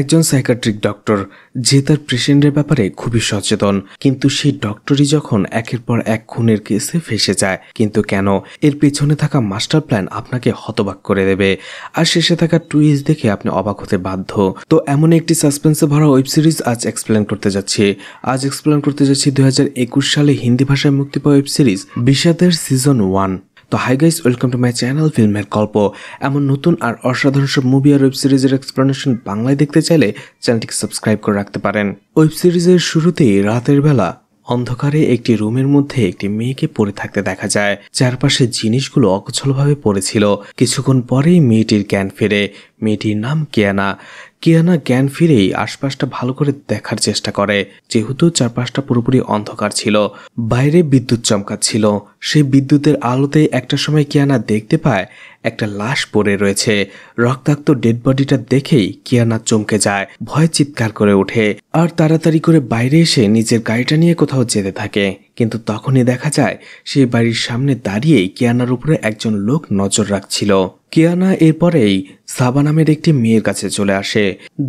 একজন psychiatric doctor যে তার পেশেন্টের ব্যাপারে খুবই সচেতন কিন্তু সেই ডক্টরই যখন একের পর এক খুনের কেসে ফেসে যায় কিন্তু কেন এর পেছনে থাকা মাস্টার প্ল্যান আপনাকে হতবাক করে দেবে আর শেষে থাকা টুইস্ট দেখে আপনি অবাক হতে বাধ্য তো এমন একটি সাসপেন্সে ভরা ওয়েব সিরিজ আজ এক্সপ্লেন করতে যাচ্ছি আজ এক্সপ্লেন করতে যাচ্ছি দুই সালে হিন্দি ভাষায় মুক্তি পাওয়া ওয়েব সিরিজ বিষাদের সিজন ওয়ান তো hi guys welcome to my channel ফিল্মের গল্প এমন নতুন আর অসাধারণ সব মুভি আর ওয়েব সিরিজের এক্সপ্লেনেশন বাংলায় দেখতে চাইলে চ্যানেলটিকে সাবস্ক্রাইব করে রাখতে পারেন ওয়েব সিরিজের শুরুতেই রাতের বেলা অন্ধকারে একটি রুমের মধ্যে একটি মেয়েকে পড়ে থাকতে দেখা যায় চারপাশে জিনিসগুলো অকছলভাবে পড়েছিল কিছুক্ষণ পরেই মেয়েটির জ্ঞান ফেরে মেয়েটির নাম কিয়ানা কিয়ানা জ্ঞান ফিরেই আশপাশটা ভালো করে দেখার চেষ্টা করে যেহেতু চারপাশটা পুরোপুরি অন্ধকার ছিল বাইরে বিদ্যুৎ চমকাচ্ছিল সেই বিদ্যুতের আলোতে একটা সময় কিয়ানা দেখতে পায় একটা লাশ পড়ে রয়েছে রক্তাক্ত ডেড বডিটা দেখেই কিয়ানা চমকে যায় ভয় চিৎকার করে ওঠে আর তাড়াতাড়ি করে বাইরে এসে নিজের গাড়িটা নিয়ে কোথাও যেতে থাকে কিন্তু তখনই দেখা যায় সেই বাড়ির সামনে দাঁড়িয়েই কিয়ানার উপরে একজন লোক নজর রাখছিল কিয়ানা এরপরেই সাবা নামের একটি মেয়ের কাছে চলে আসে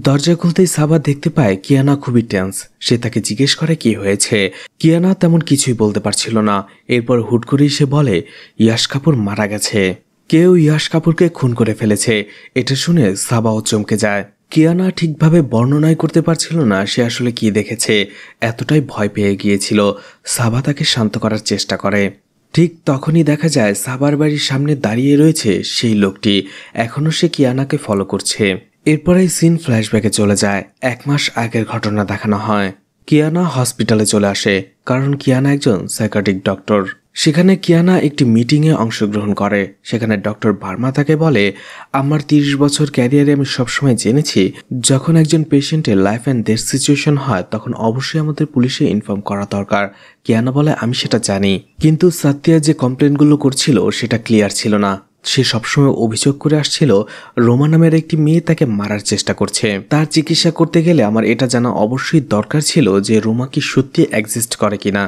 দরজা খুলতেই সাবা দেখতে পায় কিয়ানা খুবই টেন্স সে তাকে জিজ্ঞেস করে কি হয়েছে কিয়ানা তেমন কিছুই বলতে পারছিল না এরপর হুট করেই সে বলে ইয়াস কাপুর মারা গেছে কেউ ইয়াশ কাপুরকে খুন করে ফেলেছে এটা শুনে সাবাও চমকে যায় কিয়ানা ঠিকভাবে বর্ণনাই করতে পারছিল না সে আসলে কি দেখেছে এতটাই ভয় পেয়ে গিয়েছিল সাবা তাকে শান্ত করার চেষ্টা করে ঠিক তখনই দেখা যায় সাবার বাড়ির সামনে দাঁড়িয়ে রয়েছে সেই লোকটি এখনও সে কিয়ানাকে ফলো করছে এরপরে সিন ফ্ল্যাশব্যাকে চলে যায় এক মাস আগের ঘটনা দেখানো হয় কিয়ানা হসপিটালে চলে আসে কারণ কিয়ানা একজন সাইকাটিক ডক্টর সেখানে কিয়ানা একটি মিটিংয়ে অংশগ্রহণ করে সেখানে ডক্টর বার্মা তাকে বলে আমার তিরিশ বছর ক্যারিয়ারে আমি সবসময় জেনেছি যখন একজন পেশেন্টের লাইফ অ্যান্ড ডেথ সিচুয়েশন হয় তখন অবশ্যই আমাদের পুলিশে ইনফর্ম করা দরকার কিয়ানা বলে আমি সেটা জানি কিন্তু সাতিয়া যে কমপ্লেনগুলো করছিল সেটা ক্লিয়ার ছিল না সে সবসময় অভিযোগ করে আসছিল রোমা নামের একটি মেয়ে তাকে মারার চেষ্টা করছে তার চিকিৎসা করতে গেলে আমার এটা জানা অবশ্যই দরকার ছিল যে রোমা কি সত্যি এক্সিস্ট করে কিনা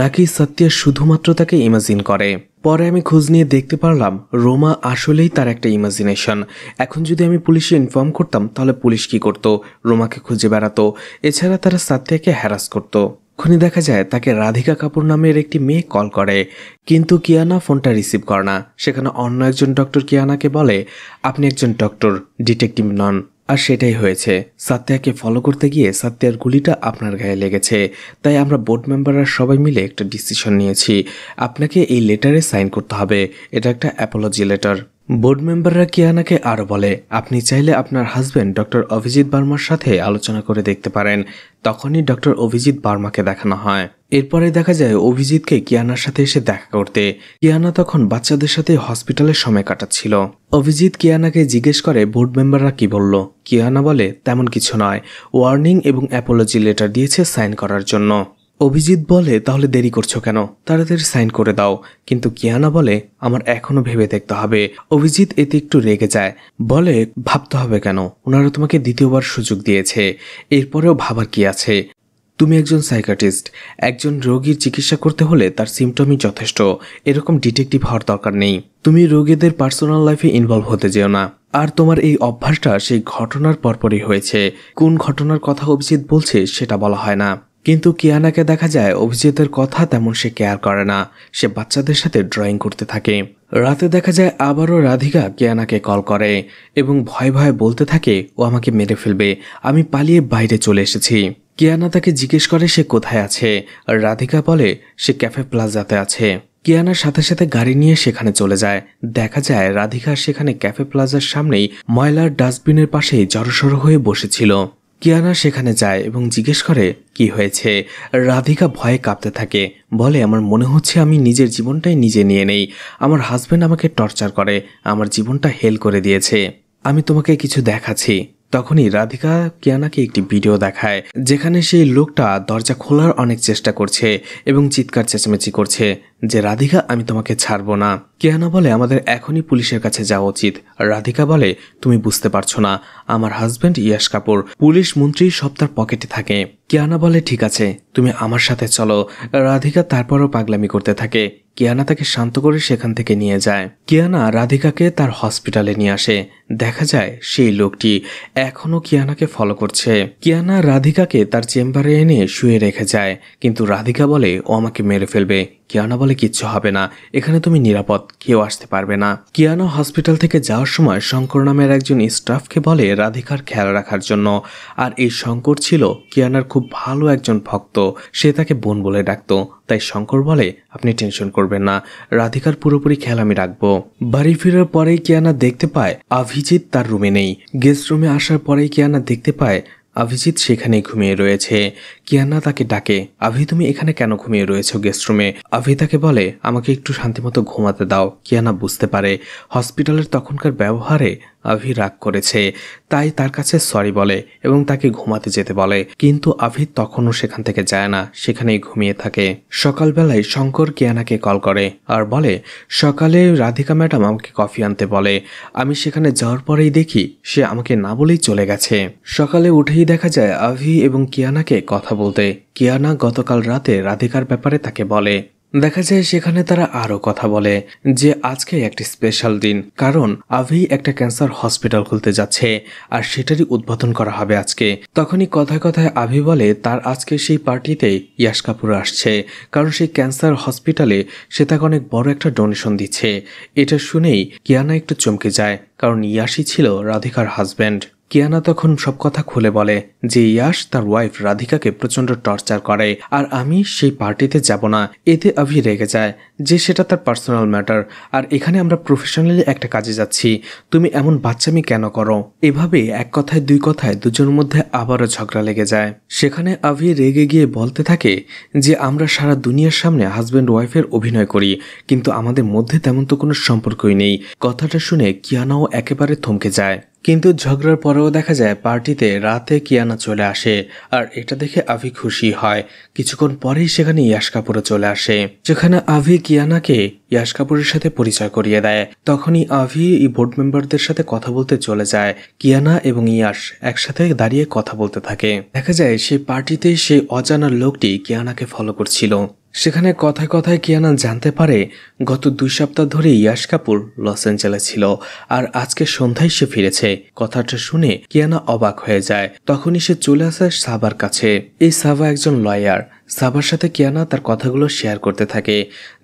নাকি সত্যা শুধুমাত্র তাকে ইমাজিন করে পরে আমি খোঁজ নিয়ে দেখতে পারলাম রোমা আসলেই তার একটা ইমাজিনেশন এখন যদি আমি পুলিশে ইনফর্ম করতাম তাহলে পুলিশ কি করত রোমাকে খুঁজে বেড়াতো এছাড়া তারা সাত্যাকে হ্যারাস করত খুনি দেখা যায় তাকে রাধিকা কাপুর নামের একটি মেয়ে কল করে কিন্তু কিয়ানা ফোনটা রিসিভ করে না সেখানে অন্য একজন ডক্টর কিয়ানাকে বলে আপনি একজন ডক্টর ডিটেকটিভ নন আর সেটাই হয়েছে সাত্যাকে ফলো করতে গিয়ে সাত্যার গুলিটা আপনার গায়ে লেগেছে তাই আমরা বোর্ড মেম্বাররা সবাই মিলে একটা ডিসিশন নিয়েছি আপনাকে এই লেটারে সাইন করতে হবে এটা একটা অ্যাপোলজি লেটার বোর্ড মেম্বাররা কিয়ানাকে আরও বলে আপনি চাইলে আপনার হাজব্যান্ড ডক্টর অভিজিৎ বার্মার সাথে আলোচনা করে দেখতে পারেন তখনই ডক্টর অভিজিৎ বার্মাকে দেখানো হয় এরপরে দেখা যায় অভিজিৎকে কিয়ানার সাথে এসে দেখা করতে কিয়ানা তখন বাচ্চাদের সাথে হসপিটালে সময় কাটাচ্ছিল অভিজিৎ কিয়ানাকে জিজ্ঞেস করে বোর্ড মেম্বাররা কি বলল কিয়ানা বলে তেমন কিছু নয় ওয়ার্নিং এবং অ্যাপোলজি লেটার দিয়েছে সাইন করার জন্য অভিজিৎ বলে তাহলে দেরি করছো কেন তাড়াতাড়ি সাইন করে দাও কিন্তু কিয়ানা বলে আমার এখনো ভেবে দেখতে হবে অভিজিৎ এতে একটু রেগে যায় বলে ভাবতে হবে কেন ওনারা তোমাকে দ্বিতীয়বার সুযোগ দিয়েছে এরপরেও ভাবার কি আছে তুমি একজন সাইকাটিস্ট একজন রোগীর চিকিৎসা করতে হলে তার সিমটমই যথেষ্ট এরকম ডিটেকটিভ হওয়ার দরকার নেই তুমি রোগীদের পার্সোনাল লাইফে ইনভলভ হতে যেও না আর তোমার এই অভ্যাসটা সেই ঘটনার পরপরই হয়েছে কোন ঘটনার কথা অভিজিৎ বলছে সেটা বলা হয় না কিন্তু কিয়ানাকে দেখা যায় অভিজিতের কথা তেমন সে কেয়ার করে না সে বাচ্চাদের সাথে ড্রয়িং করতে থাকে রাতে দেখা যায় আবারও রাধিকা কিয়ানাকে কল করে এবং ভয় ভয়ে বলতে থাকে ও আমাকে মেরে ফেলবে আমি পালিয়ে বাইরে চলে এসেছি কিয়ানা তাকে জিজ্ঞেস করে সে কোথায় আছে আর রাধিকা বলে সে ক্যাফে প্লাজাতে আছে কিয়ানার সাথে সাথে গাড়ি নিয়ে সেখানে চলে যায় দেখা যায় রাধিকা সেখানে ক্যাফে প্লাজার সামনেই ময়লার ডাস্টবিনের পাশে জড়সড় হয়ে বসেছিল কিয়ানা সেখানে যায় এবং জিজ্ঞেস করে কি হয়েছে রাধিকা ভয়ে কাঁপতে থাকে বলে আমার মনে হচ্ছে আমি নিজের জীবনটাই নিজে নিয়ে নেই আমার হাজব্যান্ড আমাকে টর্চার করে আমার জীবনটা হেল করে দিয়েছে আমি তোমাকে কিছু দেখাচ্ছি তখনই রাধিকা কিয়ানাকে একটি ভিডিও দেখায় যেখানে সেই লোকটা দরজা খোলার অনেক চেষ্টা করছে এবং চিৎকার চেঁচামেচি করছে যে রাধিকা আমি তোমাকে ছাড়বো না কেয়ানা বলে আমাদের এখনই পুলিশের কাছে যাওয়া উচিত রাধিকা বলে তুমি বুঝতে পারছো না আমার হাজব্যান্ড ইয়াশ কাপুর পুলিশ মন্ত্রী সব তার পকেটে থাকে কেয়ানা বলে ঠিক আছে তুমি আমার সাথে চলো রাধিকা তারপরও পাগলামি করতে থাকে কিয়ানা তাকে শান্ত করে সেখান থেকে নিয়ে যায় কিয়ানা রাধিকাকে তার হসপিটালে নিয়ে আসে দেখা যায় সেই লোকটি এখনও কিয়ানাকে ফলো করছে কিয়ানা রাধিকাকে তার চেম্বারে এনে শুয়ে রেখে যায় কিন্তু রাধিকা বলে ও আমাকে মেরে ফেলবে কিয়ানা বলে কিচ্ছু হবে না এখানে তুমি নিরাপদ কেউ আসতে পারবে না কিয়ানা হসপিটাল থেকে যাওয়ার সময় শঙ্কর নামের একজন স্টাফকে বলে রাধিকার খেয়াল রাখার জন্য আর এই শঙ্কর ছিল কিয়ানার খুব ভালো একজন ভক্ত সে তাকে বোন বলে ডাকত তাই শঙ্কর বলে আপনি টেনশন করবেন না রাধিকার পুরোপুরি খেয়াল আমি রাখবো বাড়ি ফেরার পরেই কিয়ানা দেখতে পায় আভিজিৎ তার রুমে নেই গেস্ট রুমে আসার পরেই কিয়ানা দেখতে পায় অভিজিৎ সেখানেই ঘুমিয়ে রয়েছে কিয়ান্না তাকে ডাকে আভি তুমি এখানে কেন ঘুমিয়ে রয়েছো গেস্টরুমে আভি তাকে বলে আমাকে একটু শান্তিমতো ঘুমাতে দাও কিয়ানা বুঝতে পারে হসপিটালের তখনকার ব্যবহারে আভি রাগ করেছে তাই তার কাছে সরি বলে এবং তাকে ঘুমাতে যেতে বলে কিন্তু আভি তখনও সেখান থেকে যায় না সেখানেই ঘুমিয়ে থাকে সকালবেলায় শঙ্কর কিয়ানাকে কল করে আর বলে সকালে রাধিকা ম্যাডাম আমাকে কফি আনতে বলে আমি সেখানে যাওয়ার পরেই দেখি সে আমাকে না বলেই চলে গেছে সকালে উঠেই দেখা যায় আভি এবং কিয়ানাকে কথা বলতে কিয়ানা গতকাল রাতে রাধিকার ব্যাপারে তাকে বলে দেখা যায় সেখানে তারা আরও কথা বলে যে আজকে একটি স্পেশাল দিন কারণ আভি একটা ক্যান্সার হসপিটাল খুলতে যাচ্ছে আর সেটারই উদ্বোধন করা হবে আজকে তখনই কথায় কথায় আভি বলে তার আজকে সেই পার্টিতে ইয়াশ কাপুর আসছে কারণ সেই ক্যান্সার হসপিটালে সে তাকে অনেক বড় একটা ডোনেশন দিচ্ছে এটা শুনেই কিয়ানা একটু চমকে যায় কারণ ইয়াশই ছিল রাধিকার হাজব্যান্ড কিয়ানা তখন সব কথা খুলে বলে যে ইয়াশ তার ওয়াইফ রাধিকাকে প্রচণ্ড টর্চার করে আর আমি সেই পার্টিতে যাব না এতে আভি রেগে যায় যে সেটা তার পার্সোনাল ম্যাটার আর এখানে আমরা প্রফেশনালি একটা কাজে যাচ্ছি তুমি এমন বাচ্চামি কেন করো এভাবে এক কথায় দুই কথায় দুজনের মধ্যে আবারও ঝগড়া লেগে যায় সেখানে আভি রেগে গিয়ে বলতে থাকে যে আমরা সারা দুনিয়ার সামনে হাজব্যান্ড ওয়াইফের অভিনয় করি কিন্তু আমাদের মধ্যে তেমন তো কোনো সম্পর্কই নেই কথাটা শুনে কিয়ানাও একেবারে থমকে যায় কিন্তু ঝগড়ার পরেও দেখা যায় পার্টিতে রাতে কিয়ানা চলে আসে আর এটা দেখে আভি খুশি হয় কিছুক্ষণ পরেই সেখানে ইয়াস কাপুরও চলে আসে যেখানে আভি কিয়ানাকে ইয়াস কাপুরের সাথে পরিচয় করিয়ে দেয় তখনই আভি এই বোর্ড মেম্বারদের সাথে কথা বলতে চলে যায় কিয়ানা এবং ইয়াস একসাথে দাঁড়িয়ে কথা বলতে থাকে দেখা যায় সেই পার্টিতে সেই অজানা লোকটি কিয়ানাকে ফলো করছিল সেখানে কথায় কথায় কিয়ানা জানতে পারে গত দুই সপ্তাহ ধরে ইয়াশ কাপুর লস অ্যাঞ্জেলে ছিল আর আজকে সন্ধ্যায় সে ফিরেছে কথাটা শুনে কিয়ানা অবাক হয়ে যায় তখনই সে চলে আসে সাবার কাছে এই সাবা একজন লয়ার সাবার সাথে কিয়ানা তার কথাগুলো শেয়ার করতে থাকে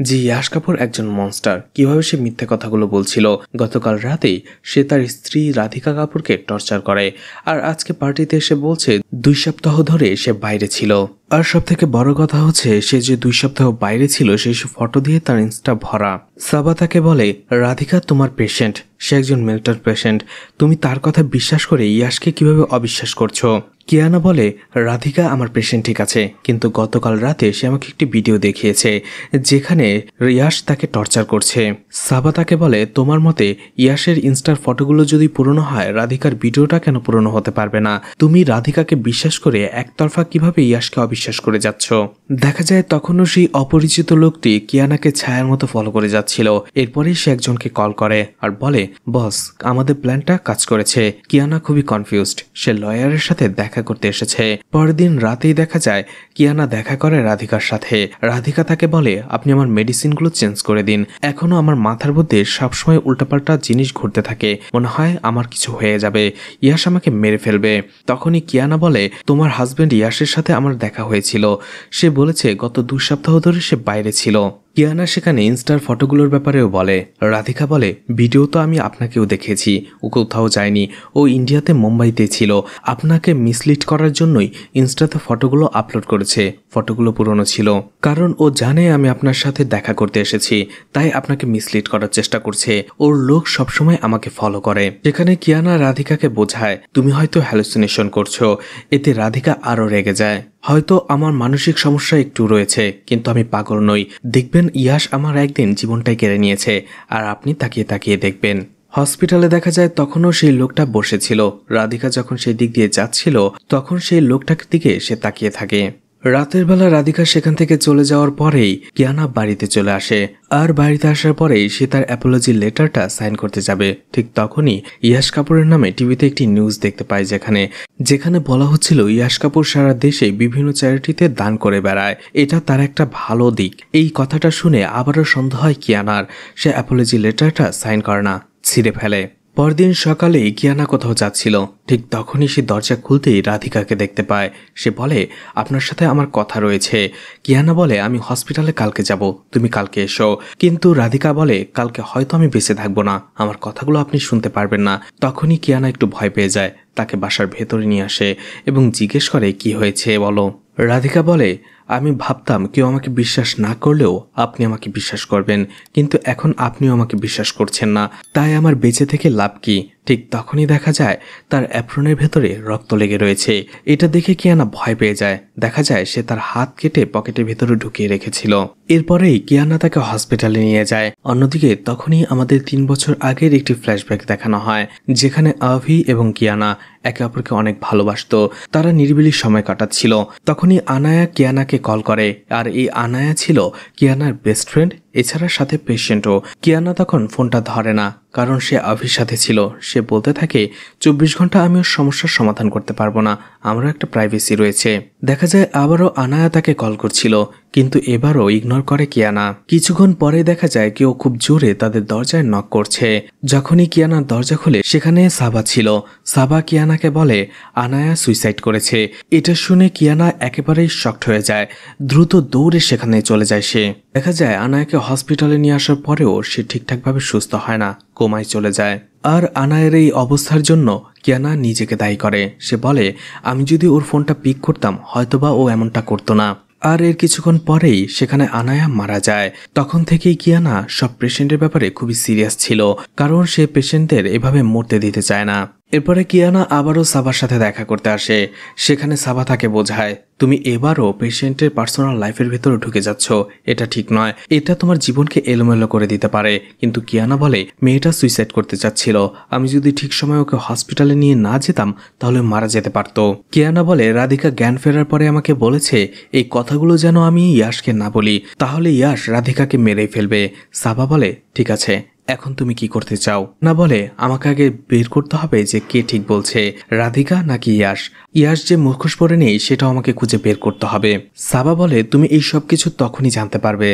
যে ইয়াশ কাপুর একজন মনস্টার কিভাবে সে মিথ্যে কথাগুলো বলছিল গতকাল রাতেই সে তার স্ত্রী রাধিকা কাপুরকে টর্চার করে আর আজকে পার্টিতে এসে বলছে দুই সপ্তাহ ধরে সে বাইরে ছিল আর সব থেকে বড় কথা হচ্ছে সে যে দুই সপ্তাহ বাইরে ছিল সেই ফটো দিয়ে তার ইনস্টা ভরা সাবা তাকে বলে রাধিকা তোমার পেশেন্ট সে একজন মেন্টাল পেশেন্ট তুমি তার কথা বিশ্বাস করে ইয়াসকে কিভাবে অবিশ্বাস করছো কিয়ানা বলে রাধিকা আমার পেশেন্ট ঠিক আছে কিন্তু গতকাল রাতে সে আমাকে একটি ভিডিও দেখিয়েছে যেখানে ইয়াস তাকে টর্চার করছে সাবা তাকে বলে তোমার মতে ইয়াসের ইনস্টার ফটোগুলো যদি পুরনো হয় রাধিকার ভিডিওটা কেন পুরনো হতে পারবে না তুমি রাধিকাকে বিশ্বাস করে একতরফা কিভাবে ইয়াসকে অবিশ্বাস করে যাচ্ছ দেখা যায় তখনও সেই অপরিচিত লোকটি কিয়ানাকে ছায়ার মতো ফলো করে যাচ্ছিল এরপরেই সে একজনকে কল করে আর বলে বস আমাদের প্ল্যানটা কাজ করেছে কিয়ানা খুবই কনফিউজড সে লয়ারের সাথে দেখা করতে এসেছে পরদিন রাতেই দেখা যায় কিয়ানা দেখা করে রাধিকার সাথে রাধিকা তাকে বলে আপনি আমার মেডিসিনগুলো চেঞ্জ করে দিন এখনও আমার মাথার মধ্যে সবসময় উল্টাপাল্টা জিনিস ঘুরতে থাকে মনে হয় আমার কিছু হয়ে যাবে ইয়াস আমাকে মেরে ফেলবে তখনই কিয়ানা বলে তোমার হাজব্যান্ড ইয়াসের সাথে আমার দেখা হয়েছিল সে বলেছে গত দু সপ্তাহ ধরে সে বাইরে ছিল কিয়ানা সেখানে ইনস্টার ফটোগুলোর ব্যাপারেও বলে রাধিকা বলে ভিডিও তো আমি আপনাকেও দেখেছি ও কোথাও যায়নি ও ইন্ডিয়াতে মুম্বাইতে ছিল আপনাকে মিসলিড করার জন্যই ইনস্টাতে ফটোগুলো আপলোড করেছে ফটোগুলো পুরনো ছিল কারণ ও জানে আমি আপনার সাথে দেখা করতে এসেছি তাই আপনাকে মিসলিড করার চেষ্টা করছে ওর লোক সবসময় আমাকে ফলো করে যেখানে কিয়ানা রাধিকাকে বোঝায় তুমি হয়তো হ্যালোসিনেশন করছো এতে রাধিকা আরও রেগে যায় হয়তো আমার মানসিক সমস্যা একটু রয়েছে কিন্তু আমি পাগল নই দেখবেন ইয়াস আমার একদিন জীবনটাই কেড়ে নিয়েছে আর আপনি তাকিয়ে তাকিয়ে দেখবেন হসপিটালে দেখা যায় তখনও সেই লোকটা বসেছিল রাধিকা যখন সেই দিক দিয়ে যাচ্ছিল তখন সেই লোকটার দিকে সে তাকিয়ে থাকে রাতের বেলা রাধিকা সেখান থেকে চলে যাওয়ার পরেই কিয়ানা বাড়িতে চলে আসে আর বাড়িতে আসার পরেই সে তার অ্যাপোলজি লেটারটা সাইন করতে যাবে ঠিক তখনই ইয়াশ কাপুরের নামে টিভিতে একটি নিউজ দেখতে পায় যেখানে যেখানে বলা হচ্ছিল ইয়াশ কাপুর সারা দেশে বিভিন্ন চ্যারিটিতে দান করে বেড়ায় এটা তার একটা ভালো দিক এই কথাটা শুনে আবারও সন্দেহ হয় কিয়ানার সে অ্যাপোলজি লেটারটা সাইন করে না ছিঁড়ে ফেলে পরদিন সকালে কিয়ানা কোথাও যাচ্ছিল ঠিক তখনই সে দরজা খুলতেই রাধিকাকে দেখতে পায় সে বলে আপনার সাথে আমার কথা রয়েছে কিয়ানা বলে আমি হসপিটালে কালকে যাব তুমি কালকে এসো কিন্তু রাধিকা বলে কালকে হয়তো আমি বেঁচে থাকবো না আমার কথাগুলো আপনি শুনতে পারবেন না তখনই কিয়ানা একটু ভয় পেয়ে যায় তাকে বাসার ভেতরে নিয়ে আসে এবং জিজ্ঞেস করে কি হয়েছে বলো রাধিকা বলে আমি ভাবতাম কেউ আমাকে বিশ্বাস না করলেও আপনি আমাকে বিশ্বাস করবেন কিন্তু এখন আপনিও আমাকে বিশ্বাস করছেন না তাই আমার বেঁচে থেকে লাভ কি ঠিক তখনই দেখা যায় তার অ্যাপ্রনের ভেতরে রক্ত লেগে রয়েছে এটা দেখে কিয়ানা ভয় পেয়ে যায় দেখা যায় সে তার হাত কেটে পকেটের ভেতরে ঢুকিয়ে রেখেছিল এরপরেই কিয়ানা তাকে হসপিটালে নিয়ে যায় অন্যদিকে তখনই আমাদের তিন বছর আগের একটি ফ্ল্যাশব্যাক দেখানো হয় যেখানে আভি এবং কিয়ানা একে অপরকে অনেক ভালোবাসত তারা নিরিবিলি সময় কাটাচ্ছিল তখনই আনায়া কিয়ানাকে কল করে আর এই আনায়া ছিল কিয়ানার বেস্ট ফ্রেন্ড এছাড়া সাথে পেশেন্টও কিয়ানা তখন ফোনটা ধরে না কারণ সে আভির সাথে ছিল সে বলতে থাকে চব্বিশ ঘন্টা আমি ওর সমস্যার সমাধান করতে পারবো না আমারও একটা প্রাইভেসি রয়েছে দেখা যায় আবারও আনায়া তাকে কল করছিল কিন্তু এবারও ইগনোর করে কিয়ানা কিছুক্ষণ পরে দেখা যায় কেউ খুব জোরে তাদের দরজায় নক করছে যখনই কিয়ানার দরজা খুলে সেখানে সাবা ছিল সাবা কিয়ানাকে বলে আনায়া সুইসাইড করেছে এটা শুনে কিয়ানা একেবারেই শক্ট হয়ে যায় দ্রুত দৌড়ে সেখানে চলে যায় সে দেখা যায় আনায়াকে হসপিটালে নিয়ে আসার পরেও সে ঠিকঠাকভাবে সুস্থ হয় না কোমায় চলে যায় আর আনায়ের এই অবস্থার জন্য কিয়ানা নিজেকে দায়ী করে সে বলে আমি যদি ওর ফোনটা পিক করতাম হয়তোবা ও এমনটা করতো না আর এর কিছুক্ষণ পরেই সেখানে আনায়া মারা যায় তখন থেকেই কিয়ানা সব পেশেন্টের ব্যাপারে খুবই সিরিয়াস ছিল কারণ সে পেশেন্টদের এভাবে মরতে দিতে চায় না এরপরে কিয়ানা আবারও সাবার সাথে দেখা করতে আসে সেখানে সাবা তাকে বোঝায় তুমি এবারও পেশেন্টের পার্সোনাল লাইফের ভেতরে ঢুকে যাচ্ছ এটা ঠিক নয় এটা তোমার জীবনকে এলোমেলো করে দিতে পারে কিন্তু কিয়ানা বলে মেয়েটা সুইসাইড করতে চাচ্ছিল আমি যদি ঠিক সময় ওকে হসপিটালে নিয়ে না যেতাম তাহলে মারা যেতে পারত কিয়ানা বলে রাধিকা জ্ঞান ফেরার পরে আমাকে বলেছে এই কথাগুলো যেন আমি ইয়াসকে না বলি তাহলে ইয়াস রাধিকাকে মেরেই ফেলবে সাবা বলে ঠিক আছে এখন তুমি কি করতে চাও না বলে আমাকে আগে বের করতে হবে যে কে ঠিক বলছে রাধিকা নাকি ইয়াস ইয়াস যে মুখোশ পরে নেই সেটাও আমাকে খুঁজে বের করতে হবে সাবা বলে তুমি এই সব কিছু তখনই জানতে পারবে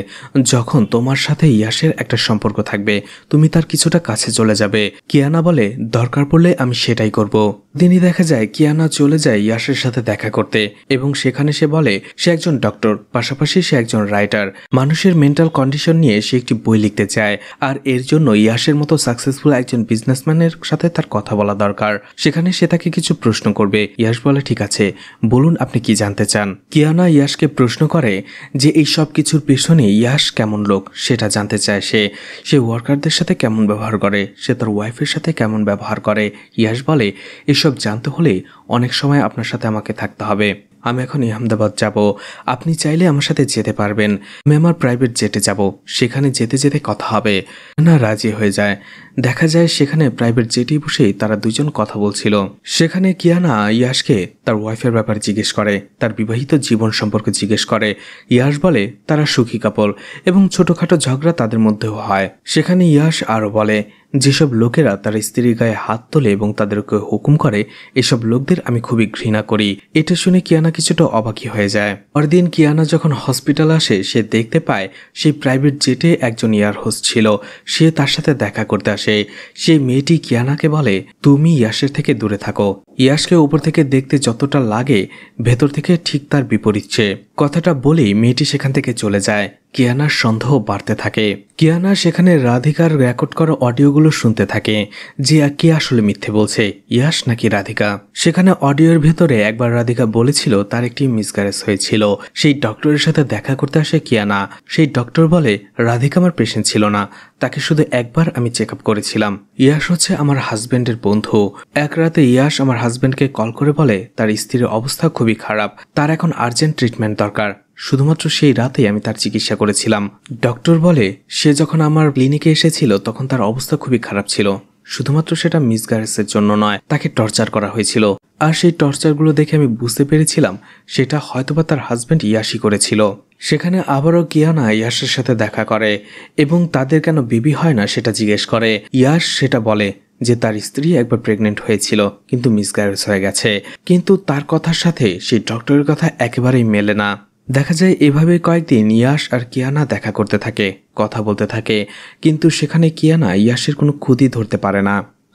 যখন তোমার সাথে ইয়াসের একটা সম্পর্ক থাকবে তুমি তার কিছুটা কাছে চলে যাবে কিয়ানা বলে দরকার পড়লে আমি সেটাই করব দিনই দেখা যায় কিয়ানা চলে যায় ইয়াসের সাথে দেখা করতে এবং সেখানে সে বলে সে একজন ডক্টর পাশাপাশি সে একজন রাইটার মানুষের মেন্টাল কন্ডিশন নিয়ে সে একটি বই লিখতে চায় আর এর জন্য জন্য ইয়াসের মতো সাকসেসফুল একজন বিজনেসম্যানের সাথে তার কথা বলা দরকার সেখানে সে তাকে কিছু প্রশ্ন করবে ইয়াস বলে ঠিক আছে বলুন আপনি কি জানতে চান কিয়ানা ইয়াসকে প্রশ্ন করে যে এই সব কিছুর পেছনে ইয়াস কেমন লোক সেটা জানতে চায় সে সে ওয়ার্কারদের সাথে কেমন ব্যবহার করে সে তার ওয়াইফের সাথে কেমন ব্যবহার করে ইয়াস বলে এসব জানতে হলে অনেক সময় আপনার সাথে আমাকে থাকতে হবে আমি এখন আহমেদাবাদ যাব আপনি চাইলে আমার সাথে যেতে পারবেন আমি আমার প্রাইভেট জেটে যাব সেখানে যেতে যেতে কথা হবে না রাজি হয়ে যায় দেখা যায় সেখানে প্রাইভেট জেটে বসেই তারা দুজন কথা বলছিল সেখানে কিয়ানা ইয়াসকে তার ওয়াইফের ব্যাপারে জিজ্ঞেস করে তার বিবাহিত জীবন সম্পর্কে জিজ্ঞেস করে ইয়াস বলে তারা সুখী কাপল এবং ছোটখাটো ঝগড়া তাদের মধ্যেও হয় সেখানে ইয়াস আরও বলে যেসব লোকেরা তার স্ত্রীর গায়ে হাত তোলে এবং তাদেরকে হুকুম করে এসব লোকদের আমি খুবই ঘৃণা করি এটা শুনে কিয়ানা কিছুটা অবাকি হয়ে যায় পরদিন কিয়ানা যখন হসপিটাল আসে সে দেখতে পায় সেই প্রাইভেট জেটে একজন এয়ার হোস্ট ছিল সে তার সাথে দেখা করতে আসে আসে সেই মেয়েটি কিয়ানাকে বলে তুমি ইয়াসের থেকে দূরে থাকো ইয়াসকে উপর থেকে দেখতে যতটা লাগে ভেতর থেকে ঠিক তার বিপরীত কথাটা বলেই মেয়েটি সেখান থেকে চলে যায় কিয়ানার সন্দেহ বাড়তে থাকে কিয়ানা সেখানে রাধিকার রেকর্ড করা অডিওগুলো শুনতে থাকে যে কি আসলে মিথ্যে বলছে ইয়াস নাকি রাধিকা সেখানে অডিওর ভেতরে একবার রাধিকা বলেছিল তার একটি মিসগারেজ হয়েছিল সেই ডক্টরের সাথে দেখা করতে আসে কিয়ানা সেই ডক্টর বলে রাধিকা আমার পেশেন্ট ছিল না তাকে শুধু একবার আমি চেক আপ করেছিলাম ইয়াস হচ্ছে আমার হাজব্যান্ডের বন্ধু এক রাতে ইয়াস আমার হাজব্যান্ডকে কল করে বলে তার স্ত্রীর অবস্থা খুবই খারাপ তার এখন আর্জেন্ট ট্রিটমেন্ট দরকার শুধুমাত্র সেই রাতেই আমি তার চিকিৎসা করেছিলাম ডক্টর বলে সে যখন আমার ক্লিনিকে এসেছিল তখন তার অবস্থা খুবই খারাপ ছিল শুধুমাত্র সেটা মিস গার্সের জন্য নয় তাকে টর্চার করা হয়েছিল আর সেই টর্চারগুলো দেখে আমি বুঝতে পেরেছিলাম সেটা হয়তোবা তার হাজব্যান্ড ইয়াসি করেছিল সেখানে আবারও কিয়ানা ইয়াসের সাথে দেখা করে এবং তাদের কেন বিবি হয় না সেটা জিজ্ঞেস করে ইয়াস সেটা বলে যে তার স্ত্রী একবার প্রেগনেন্ট হয়েছিল কিন্তু মিসগ্যারেজ হয়ে গেছে কিন্তু তার কথার সাথে সেই ডক্টরের কথা একেবারেই মেলে না দেখা যায় এভাবে কয়েকদিন ইয়াস আর কিয়ানা দেখা করতে থাকে কথা বলতে থাকে কিন্তু সেখানে কিয়ানা ইয়াসের কোনো ক্ষতি ধরতে পারে না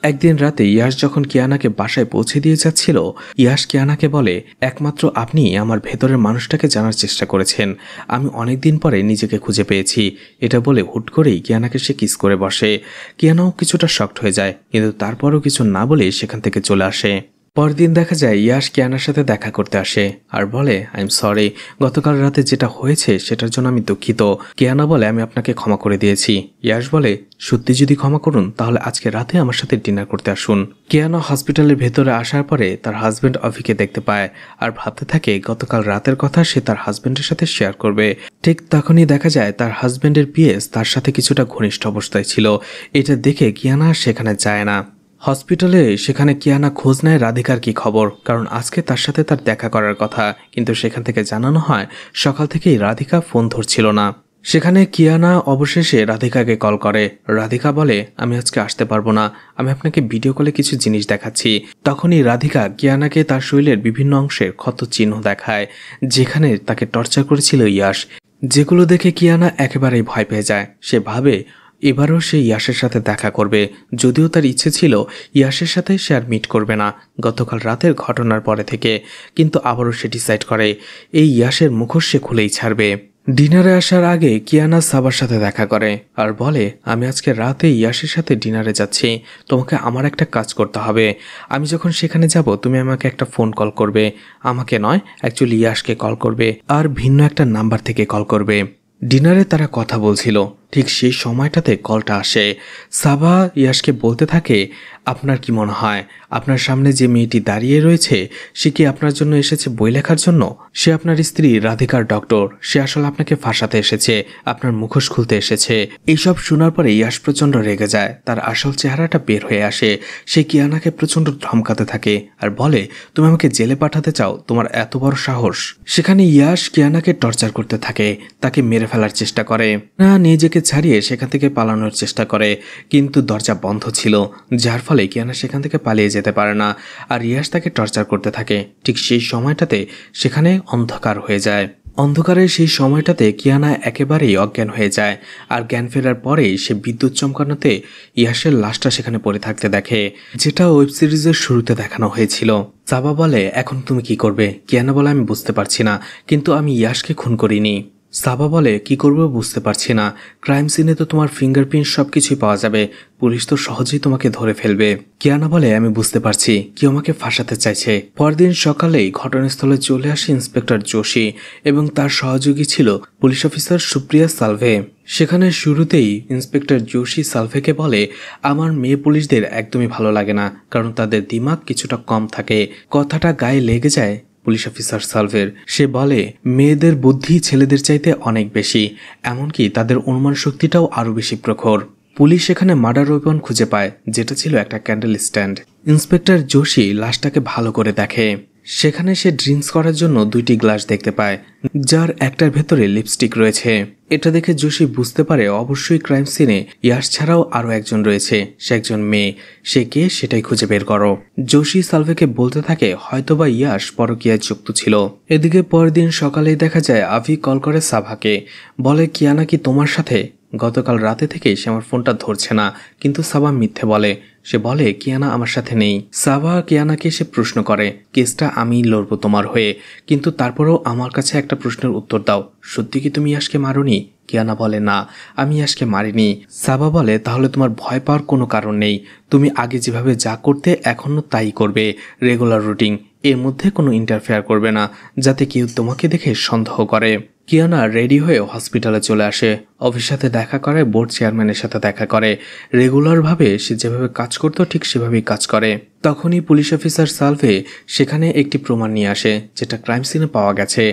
একদিন রাতে ইয়াস যখন কিয়ানাকে বাসায় পৌঁছে দিয়ে যাচ্ছিল ইয়াস কিয়ানাকে বলে একমাত্র আপনি আমার ভেতরের মানুষটাকে জানার চেষ্টা করেছেন আমি অনেক দিন পরে নিজেকে খুঁজে পেয়েছি এটা বলে হুট করেই কিয়ানাকে সে কিস করে বসে কিয়ানাও কিছুটা শক্ট হয়ে যায় কিন্তু তারপরও কিছু না বলে সেখান থেকে চলে আসে পরদিন দেখা যায় ইয়াশ কিয়ানার সাথে দেখা করতে আসে আর বলে আই এম সরি গতকাল রাতে যেটা হয়েছে সেটার জন্য আমি দুঃখিত কিয়ানা বলে আমি আপনাকে ক্ষমা করে দিয়েছি ইয়াশ বলে সত্যি যদি ক্ষমা করুন তাহলে আজকে রাতে আমার সাথে ডিনার করতে আসুন কিয়ানা হসপিটালের ভেতরে আসার পরে তার হাজব্যান্ড অফিকে দেখতে পায় আর ভাবতে থাকে গতকাল রাতের কথা সে তার হাজব্যান্ডের সাথে শেয়ার করবে ঠিক তখনই দেখা যায় তার হাজব্যান্ডের পিএস তার সাথে কিছুটা ঘনিষ্ঠ অবস্থায় ছিল এটা দেখে কিয়ানা সেখানে যায় না হসপিটালে সেখানে কিয়ানা খোঁজ নেয় রাধিকার কি খবর কারণ আজকে তার সাথে তার দেখা করার কথা কিন্তু সেখান থেকে জানানো হয় সকাল থেকেই রাধিকা ফোন ধরছিল না সেখানে কিয়ানা অবশেষে রাধিকাকে কল করে রাধিকা বলে আমি আজকে আসতে পারবো না আমি আপনাকে ভিডিও কলে কিছু জিনিস দেখাচ্ছি তখনই রাধিকা কিয়ানাকে তার শরীরের বিভিন্ন অংশের ক্ষত চিহ্ন দেখায় যেখানে তাকে টর্চার করেছিল ইয়াস যেগুলো দেখে কিয়ানা একেবারেই ভয় পেয়ে যায় সে ভাবে এবারও সে ইয়াসের সাথে দেখা করবে যদিও তার ইচ্ছে ছিল ইয়াসের সাথে সে আর মিট করবে না গতকাল রাতের ঘটনার পরে থেকে কিন্তু আবারও সে ডিসাইড করে এই ইয়াসের মুখোশ সে খুলেই ছাড়বে ডিনারে আসার আগে কিয়ানা সাবার সাথে দেখা করে আর বলে আমি আজকে রাতে ইয়াসের সাথে ডিনারে যাচ্ছি তোমাকে আমার একটা কাজ করতে হবে আমি যখন সেখানে যাব তুমি আমাকে একটা ফোন কল করবে আমাকে নয় অ্যাকচুয়ালি ইয়াসকে কল করবে আর ভিন্ন একটা নাম্বার থেকে কল করবে ডিনারে তারা কথা বলছিল ঠিক সেই সময়টাতে কলটা আসে সাবা ইয়াসকে বলতে থাকে আপনার কি মনে হয় আপনার সামনে যে মেয়েটি দাঁড়িয়ে রয়েছে সে কি আপনার জন্য এসেছে বই লেখার জন্য সে আপনার স্ত্রী রাধিকার ডক্টর সে আসলে আপনাকে ফাঁসাতে এসেছে আপনার মুখোশ খুলতে এসেছে এইসব শোনার পরে ইয়াস প্রচণ্ড রেগে যায় তার আসল চেহারাটা বের হয়ে আসে সে কিয়ানাকে প্রচণ্ড ধমকাতে থাকে আর বলে তুমি আমাকে জেলে পাঠাতে চাও তোমার এত বড় সাহস সেখানে ইয়াস কিয়ানাকে টর্চার করতে থাকে তাকে মেরে ফেলার চেষ্টা করে না নিজেকে ছাড়িয়ে সেখান থেকে পালানোর চেষ্টা করে কিন্তু দরজা বন্ধ ছিল যার ফলে কিয়ানা সেখান থেকে পালিয়ে যেতে পারে না আর রিয়াস তাকে টর্চার করতে থাকে ঠিক সেই সময়টাতে সেখানে অন্ধকার হয়ে যায় অন্ধকারের সেই সময়টাতে কিয়ানা একেবারেই অজ্ঞান হয়ে যায় আর জ্ঞান ফেরার পরেই সে বিদ্যুৎ চমকানোতে ইয়াসের লাশটা সেখানে পড়ে থাকতে দেখে যেটা ওয়েব সিরিজের শুরুতে দেখানো হয়েছিল চাবা বলে এখন তুমি কি করবে কিয়ানা বলে আমি বুঝতে পারছি না কিন্তু আমি ইয়াসকে খুন করিনি সাবা বলে কি করবো বুঝতে পারছি না ক্রাইম সিনে তো তোমার ফিঙ্গারপ্রিন্ট সব কিছুই পাওয়া যাবে পুলিশ তো সহজেই তোমাকে ধরে ফেলবে কিয়ানা বলে আমি বুঝতে পারছি কেউ আমাকে ফাঁসাতে চাইছে পরদিন সকালেই ঘটনাস্থলে চলে আসে ইন্সপেক্টর যোশী এবং তার সহযোগী ছিল পুলিশ অফিসার সুপ্রিয়া সালভে সেখানে শুরুতেই ইন্সপেক্টর যোশী সালভেকে বলে আমার মেয়ে পুলিশদের একদমই ভালো লাগে না কারণ তাদের দিমাগ কিছুটা কম থাকে কথাটা গায়ে লেগে যায় পুলিশ অফিসার সালভের সে বলে মেয়েদের বুদ্ধি ছেলেদের চাইতে অনেক বেশি এমনকি তাদের অনুমান শক্তিটাও আরও বেশি প্রখর পুলিশ এখানে মার্ডার ওয়েপন খুঁজে পায় যেটা ছিল একটা ক্যান্ডেল স্ট্যান্ড ইন্সপেক্টর জোশী লাশটাকে ভালো করে দেখে সেখানে সে ড্রিঙ্কস করার জন্য দুইটি গ্লাস দেখতে পায় যার একটার ভেতরে লিপস্টিক রয়েছে এটা দেখে জোশী বুঝতে পারে অবশ্যই ক্রাইম সিনে ইয়াস ছাড়াও আরও একজন রয়েছে সে একজন মেয়ে সে কে সেটাই খুঁজে বের করো জোশী সালভেকে বলতে থাকে হয়তোবা ইয়াস পরকিয়ায় যুক্ত ছিল এদিকে পরদিন সকালেই দেখা যায় আভি কল করে সাভাকে বলে কিয়া নাকি তোমার সাথে গতকাল রাতে থেকে সে আমার ফোনটা ধরছে না কিন্তু সাবা মিথ্যে বলে সে বলে কিয়ানা আমার সাথে নেই সাবা কিয়ানাকে সে প্রশ্ন করে কেসটা আমি লড়ব তোমার হয়ে কিন্তু তারপরেও আমার কাছে একটা প্রশ্নের উত্তর দাও সত্যি কি তুমি আজকে মারোনি কিয়ানা বলে না আমি আজকে মারিনি সাবা বলে তাহলে তোমার ভয় পাওয়ার কোনো কারণ নেই তুমি আগে যেভাবে যা করতে এখনও তাই করবে রেগুলার রুটিন এর মধ্যে কোনো ইন্টারফেয়ার করবে না যাতে কেউ তোমাকে দেখে সন্দেহ করে কিয়ানা রেডি হয়ে হসপিটালে চলে আসে অফিস সাথে দেখা করে বোর্ড চেয়ারম্যানের সাথে দেখা করে রেগুলারভাবে সে যেভাবে কাজ করত ঠিক সেভাবেই কাজ করে তখনই পুলিশ অফিসার সালভে সেখানে একটি প্রমাণ নিয়ে আসে যেটা ক্রাইম সিনে পাওয়া গেছে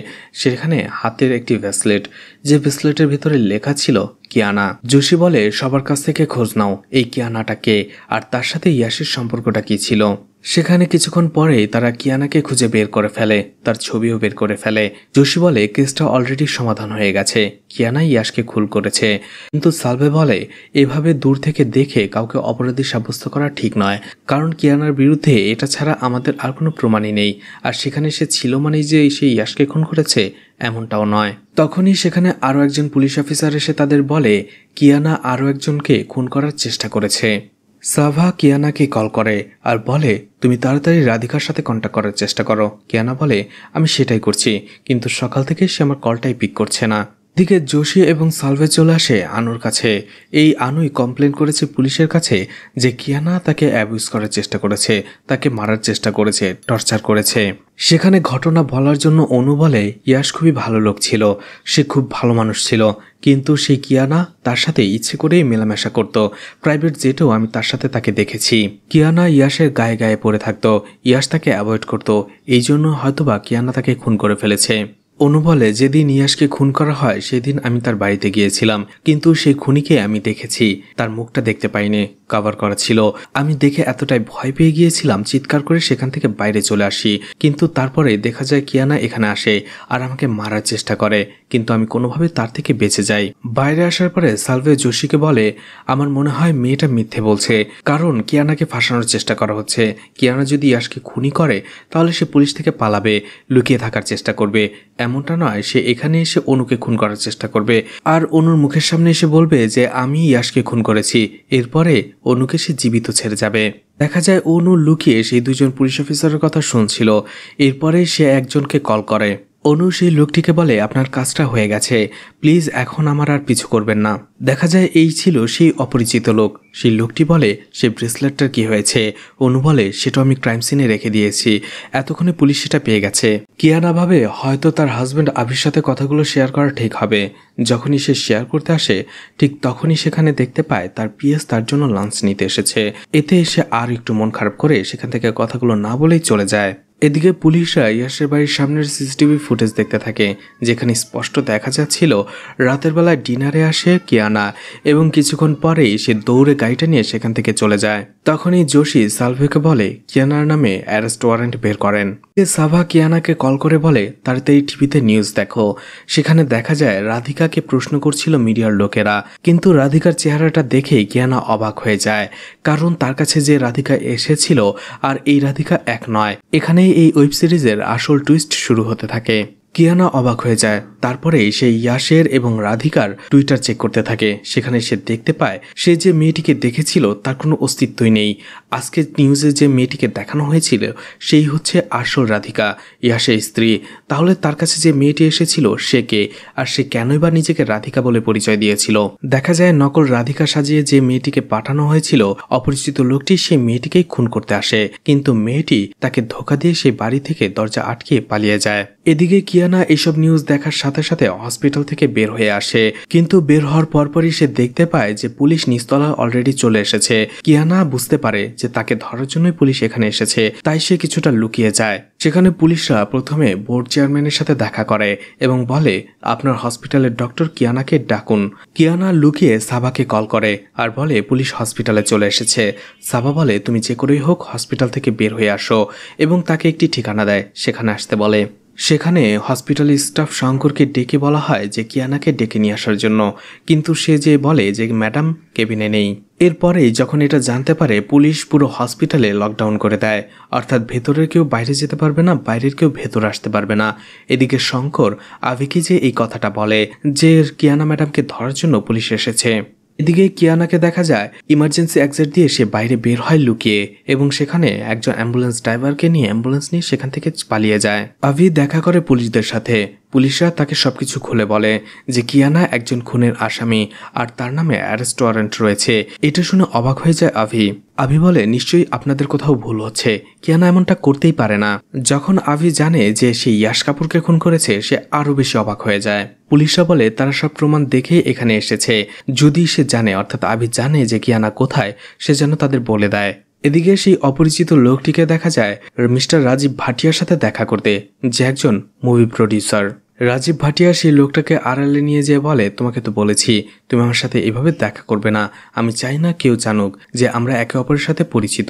সেখানে হাতের একটি ব্যাসলেট যে ব্যাসলেটের ভিতরে লেখা ছিল কিয়ানা যোশী বলে সবার কাছ থেকে খোঁজ নাও এই কিয়ানাটা কে আর তার সাথে ইয়াসের সম্পর্কটা কি ছিল সেখানে কিছুক্ষণ পরে তারা কিয়ানাকে খুঁজে বের করে ফেলে তার ছবিও বের করে ফেলে যোশী বলে কেসটা অলরেডি সমাধান হয়ে গেছে কিয়ানা ইয়াসকে খুল করেছে কিন্তু সালভে বলে এভাবে দূর থেকে দেখে কাউকে অপরাধী সাব্যস্ত করা ঠিক নয় কারণ কিয়ানার বিরুদ্ধে এটা ছাড়া আমাদের আর কোনো প্রমাণই নেই আর সেখানে সে ছিল মানেই যে সে ইয়াসকে খুন করেছে এমনটাও নয় তখনই সেখানে আরও একজন পুলিশ অফিসার এসে তাদের বলে কিয়ানা আরও একজনকে খুন করার চেষ্টা করেছে সাভা কিয়ানাকে কল করে আর বলে তুমি তাড়াতাড়ি রাধিকার সাথে কন্ট্যাক্ট করার চেষ্টা করো কিয়ানা বলে আমি সেটাই করছি কিন্তু সকাল থেকে সে আমার কলটাই পিক করছে না দিকে জোশি এবং সালভে চলে আসে আনুর কাছে এই আনুই কমপ্লেন করেছে পুলিশের কাছে যে কিয়ানা তাকে অ্যাবিউজ করার চেষ্টা করেছে তাকে মারার চেষ্টা করেছে টর্চার করেছে সেখানে ঘটনা বলার জন্য অনু বলে ইয়াস খুবই ভালো লোক ছিল সে খুব ভালো মানুষ ছিল কিন্তু সে কিয়ানা তার সাথে ইচ্ছে করেই মেলামেশা করত প্রাইভেট জেটেও আমি তার সাথে তাকে দেখেছি কিয়ানা ইয়াসের গায়ে গায়ে পড়ে থাকত ইয়াস তাকে অ্যাভয়েড করত এই জন্য হয়তোবা কিয়ানা তাকে খুন করে ফেলেছে অনু বলে যেদিন ইয়াসকে খুন করা হয় সেদিন আমি তার বাড়িতে গিয়েছিলাম কিন্তু সেই খুনিকে আমি দেখেছি তার মুখটা দেখতে পাইনি কাভার করা ছিল আমি দেখে এতটাই ভয় পেয়ে গিয়েছিলাম চিৎকার করে সেখান থেকে বাইরে চলে আসি কিন্তু তারপরে দেখা যায় কিয়ানা এখানে আসে আর আমাকে মারার চেষ্টা করে কিন্তু আমি কোনোভাবে তার থেকে বেঁচে যাই বাইরে আসার পরে সালভে যোশীকে বলে আমার মনে হয় মেয়েটা মিথ্যে বলছে কারণ কিয়ানাকে ফাঁসানোর চেষ্টা করা হচ্ছে কিয়ানা যদি ইয়াসকে খুনি করে তাহলে সে পুলিশ থেকে পালাবে লুকিয়ে থাকার চেষ্টা করবে এমনটা নয় সে এখানে এসে অনুকে খুন করার চেষ্টা করবে আর অনুর মুখের সামনে এসে বলবে যে আমি ইয়াসকে খুন করেছি এরপরে অনুকে সে জীবিত ছেড়ে যাবে দেখা যায় অনু লুকিয়ে সেই দুজন পুলিশ অফিসারের কথা শুনছিল এরপরে সে একজনকে কল করে অনু সেই লোকটিকে বলে আপনার কাজটা হয়ে গেছে প্লিজ এখন আমার আর পিছু করবেন না দেখা যায় এই ছিল সেই অপরিচিত লোক সেই লোকটি বলে সে ব্রেসলেটটার কি হয়েছে অনু বলে সেটা আমি ক্রাইম সিনে রেখে দিয়েছি এতক্ষণে পুলিশ সেটা পেয়ে গেছে কিয়ানা ভাবে হয়তো তার হাজব্যান্ড আবির সাথে কথাগুলো শেয়ার করা ঠিক হবে যখনই সে শেয়ার করতে আসে ঠিক তখনই সেখানে দেখতে পায় তার পিএস তার জন্য লাঞ্চ নিতে এসেছে এতে সে আর একটু মন খারাপ করে সেখান থেকে কথাগুলো না বলেই চলে যায় এদিকে পুলিশরা ইয়াসের বাড়ির সামনের সিসিটিভি ফুটেজ দেখতে থাকে যেখানে স্পষ্ট দেখা যাচ্ছিল রাতের বেলায় ডিনারে আসে কিয়ানা এবং কিছুক্ষণ পরেই সে দৌড়ে গাড়িটা নিয়ে সেখান থেকে চলে যায় তখনই জোশি সালভেকে বলে কিয়ানার নামে অ্যারেস্ট ওয়ারেন্ট বের করেন সাভা কিয়ানাকে কল করে বলে তার এই টিভিতে নিউজ দেখো সেখানে দেখা যায় রাধিকাকে প্রশ্ন করছিল মিডিয়ার লোকেরা কিন্তু রাধিকার চেহারাটা দেখে কিয়ানা অবাক হয়ে যায় কারণ তার কাছে যে রাধিকা এসেছিল আর এই রাধিকা এক নয় এখানে এই ওয়েব সিরিজের আসল টুইস্ট শুরু হতে থাকে কিয়ানা অবাক হয়ে যায় তারপরে সে ইয়াসের এবং রাধিকার টুইটার চেক করতে থাকে সেখানে সে দেখতে পায় সে যে মেয়েটিকে দেখেছিল তার কোনো অস্তিত্বই নেই আজকের নিউজে যে মেয়েটিকে দেখানো হয়েছিল সেই হচ্ছে আসল রাধিকা ইয়াসের স্ত্রী তাহলে তার কাছে যে মেয়েটি এসেছিল সে কে আর সে কেনই বা নিজেকে রাধিকা বলে পরিচয় দিয়েছিল দেখা যায় নকল রাধিকা সাজিয়ে যে মেয়েটিকে পাঠানো হয়েছিল অপরিচিত লোকটি সেই মেয়েটিকেই খুন করতে আসে কিন্তু মেয়েটি তাকে ধোকা দিয়ে সেই বাড়ি থেকে দরজা আটকিয়ে পালিয়ে যায় এদিকে কিয়ানা এসব নিউজ দেখার সাথে সাথে হসপিটাল থেকে বের হয়ে আসে কিন্তু বের হওয়ার পরপরই সে দেখতে পায় যে পুলিশ নিস্তলা অলরেডি চলে এসেছে কিয়ানা বুঝতে পারে যে তাকে ধরার জন্যই পুলিশ এখানে এসেছে তাই সে কিছুটা লুকিয়ে যায় সেখানে পুলিশরা প্রথমে বোর্ড চেয়ারম্যানের সাথে দেখা করে এবং বলে আপনার হসপিটালের ডক্টর কিয়ানাকে ডাকুন কিয়ানা লুকিয়ে সাবাকে কল করে আর বলে পুলিশ হসপিটালে চলে এসেছে সাবা বলে তুমি যে করেই হোক হসপিটাল থেকে বের হয়ে আসো এবং তাকে একটি ঠিকানা দেয় সেখানে আসতে বলে সেখানে হসপিটালের স্টাফ শঙ্করকে ডেকে বলা হয় যে কিয়ানাকে ডেকে নিয়ে আসার জন্য কিন্তু সে যে বলে যে ম্যাডাম কেবিনে নেই এরপরে যখন এটা জানতে পারে পুলিশ পুরো হসপিটালে লকডাউন করে দেয় অর্থাৎ ভেতরের কেউ বাইরে যেতে পারবে না বাইরের কেউ ভেতর আসতে পারবে না এদিকে শঙ্কর আভিকে যে এই কথাটা বলে যে কিয়ানা ম্যাডামকে ধরার জন্য পুলিশ এসেছে এদিকে কিয়ানাকে দেখা যায় ইমার্জেন্সি এক্সিট দিয়ে সে বাইরে বের হয় লুকিয়ে এবং সেখানে একজন অ্যাম্বুলেন্স ড্রাইভারকে নিয়ে অ্যাম্বুলেন্স নিয়ে সেখান থেকে পালিয়ে যায় আভি দেখা করে পুলিশদের সাথে পুলিশরা তাকে সবকিছু খুলে বলে যে কিয়ানা একজন খুনের আসামি আর তার নামে অ্যারেস্ট ওয়ারেন্ট রয়েছে এটা শুনে অবাক হয়ে যায় আভি আভি বলে নিশ্চয়ই আপনাদের কোথাও ভুল হচ্ছে কিয়ানা এমনটা করতেই পারে না যখন আভি জানে যে সে ইয়াস কাপুরকে খুন করেছে সে আরও বেশি অবাক হয়ে যায় পুলিশরা বলে তারা সব প্রমাণ দেখে এখানে এসেছে যদি সে জানে অর্থাৎ আভি জানে যে কিয়ানা কোথায় সে যেন তাদের বলে দেয় এদিকে সেই অপরিচিত লোকটিকে দেখা যায় মিস্টার রাজীব ভাটিয়ার সাথে দেখা করতে যে একজন মুভি প্রডিউসার রাজীব ভাটিয়া সেই লোকটাকে আড়ালে নিয়ে যেয়ে বলে তোমাকে তো বলেছি তুমি আমার সাথে এভাবে দেখা করবে না আমি চাই না কেউ জানুক যে আমরা একে অপরের সাথে পরিচিত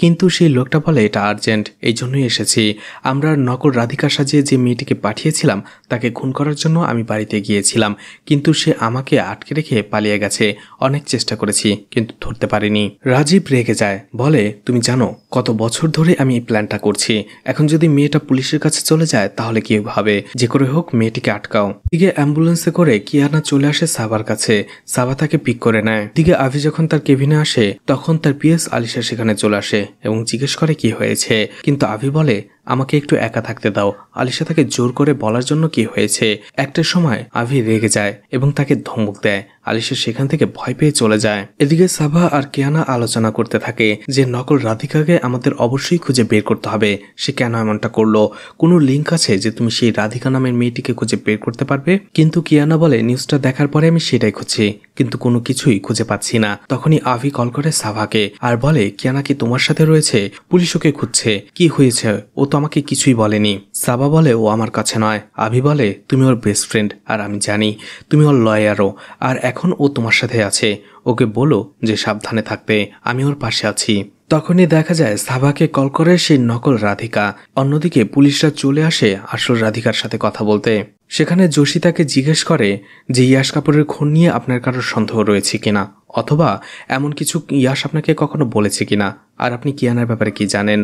কিন্তু সেই লোকটা বলে এটা আর্জেন্ট এই জন্যই এসেছি আমরা নকল রাধিকা সাজিয়ে যে মেয়েটিকে পাঠিয়েছিলাম তাকে খুন করার জন্য আমি বাড়িতে গিয়েছিলাম কিন্তু সে আমাকে আটকে রেখে পালিয়ে গেছে অনেক চেষ্টা করেছি কিন্তু ধরতে পারিনি রাজীব রেগে যায় বলে তুমি জানো কত বছর ধরে আমি এই প্ল্যানটা করছি এখন যদি মেয়েটা পুলিশের কাছে চলে যায় তাহলে কি ভাবে যে করে হোক মেয়েটিকে আটকাও দিকে অ্যাম্বুলেন্সে করে কিয়ানা চলে আসে সাবার কাছে সাবা তাকে পিক করে নেয় দিকে আভি যখন তার কেবিনে আসে তখন তার পিএস আলিশা সেখানে চলে আসে এবং জিজ্ঞেস করে কি হয়েছে কিন্তু আভি বলে আমাকে একটু একা থাকতে দাও আলিশা তাকে জোর করে বলার জন্য কি হয়েছে একটা সময় আভি রেগে যায় এবং তাকে ধমক দেয় আলিশা সেখান থেকে ভয় পেয়ে চলে যায় এদিকে সাভা আর কেয়ানা আলোচনা করতে থাকে যে নকল রাধিকাকে আমাদের অবশ্যই খুঁজে বের করতে হবে সে কেন এমনটা করলো কোনো লিঙ্ক আছে যে তুমি সেই রাধিকা নামের মেয়েটিকে খুঁজে বের করতে পারবে কিন্তু কিয়ানা বলে নিউজটা দেখার পরে আমি সেটাই খুঁজছি কিন্তু কোনো কিছুই খুঁজে পাচ্ছি না তখনই আভি কল করে সাভাকে আর বলে কিয়ানা কি তোমার সাথে রয়েছে পুলিশ ওকে খুঁজছে কি হয়েছে ও তো আমাকে কিছুই বলেনি সাবা বলে ও আমার কাছে নয় আভি বলে তুমি ওর বেস্ট ফ্রেন্ড আর আমি জানি তুমি ওর লয়ারও আর এখন ও তোমার সাথে আছে ওকে বলো যে সাবধানে থাকতে আমি ওর পাশে আছি তখনই দেখা যায় সাভাকে কল করে সেই নকল রাধিকা অন্যদিকে পুলিশরা চলে আসে আসল রাধিকার সাথে কথা বলতে সেখানে যোশী তাকে জিজ্ঞেস করে যে ইয়াস কাপুরের খুন নিয়ে আপনার কারোর সন্দেহ রয়েছে কিনা অথবা এমন কিছু ইয়াস আপনাকে কখনো বলেছে কি না আর আপনি কিয়ানার ব্যাপারে কি জানেন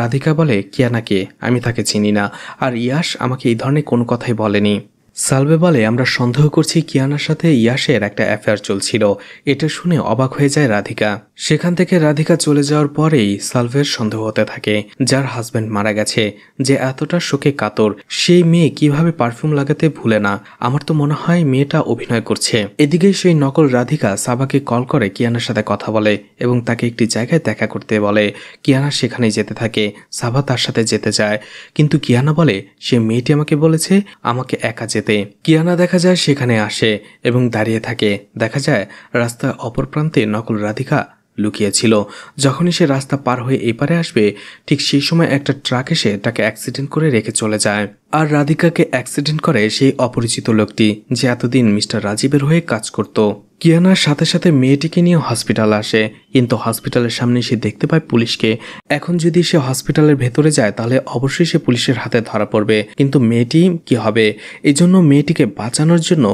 রাধিকা বলে কিয়ানাকে আমি তাকে চিনি না আর ইয়াস আমাকে এই ধরনের কোনো কথাই বলেনি সালবে বলে আমরা সন্দেহ করছি কিয়ানার সাথে ইয়াসের একটা অ্যাফেয়ার চলছিল এটা শুনে অবাক হয়ে যায় রাধিকা সেখান থেকে রাধিকা চলে যাওয়ার পরেই সালভের সন্দেহ হতে থাকে যার হাজব্যান্ড মারা গেছে যে এতটা শোকে কাতর সেই মেয়ে কিভাবে পারফিউম লাগাতে ভুলে না আমার তো মনে হয় মেয়েটা অভিনয় করছে এদিকে সেই নকল রাধিকা সাবাকে কল করে কিয়ানার সাথে কথা বলে এবং তাকে একটি জায়গায় দেখা করতে বলে কিয়ানা সেখানে যেতে থাকে সাবা তার সাথে যেতে যায় কিন্তু কিয়ানা বলে সে মেয়েটি আমাকে বলেছে আমাকে একা যেতে যেতে কিয়ানা দেখা যায় সেখানে আসে এবং দাঁড়িয়ে থাকে দেখা যায় রাস্তার অপর প্রান্তে নকল রাধিকা লুকিয়েছিল যখনই সে রাস্তা পার হয়ে এপারে আসবে ঠিক সেই সময় একটা ট্রাক এসে তাকে অ্যাক্সিডেন্ট করে রেখে চলে যায় আর রাধিকাকে অ্যাক্সিডেন্ট করে সেই অপরিচিত লোকটি যে এতদিন মিস্টার রাজীবের হয়ে কাজ করত কিয়ানার সাথে সাথে মেয়েটিকে নিয়ে হসপিটাল আসে কিন্তু হসপিটালের সামনে সে দেখতে পায় পুলিশকে এখন যদি সে হসপিটালের ভেতরে যায় তাহলে অবশ্যই সে পুলিশের হাতে ধরা পড়বে কিন্তু মেয়েটি কি হবে এই জন্য মেয়েটিকে বাঁচানোর জন্য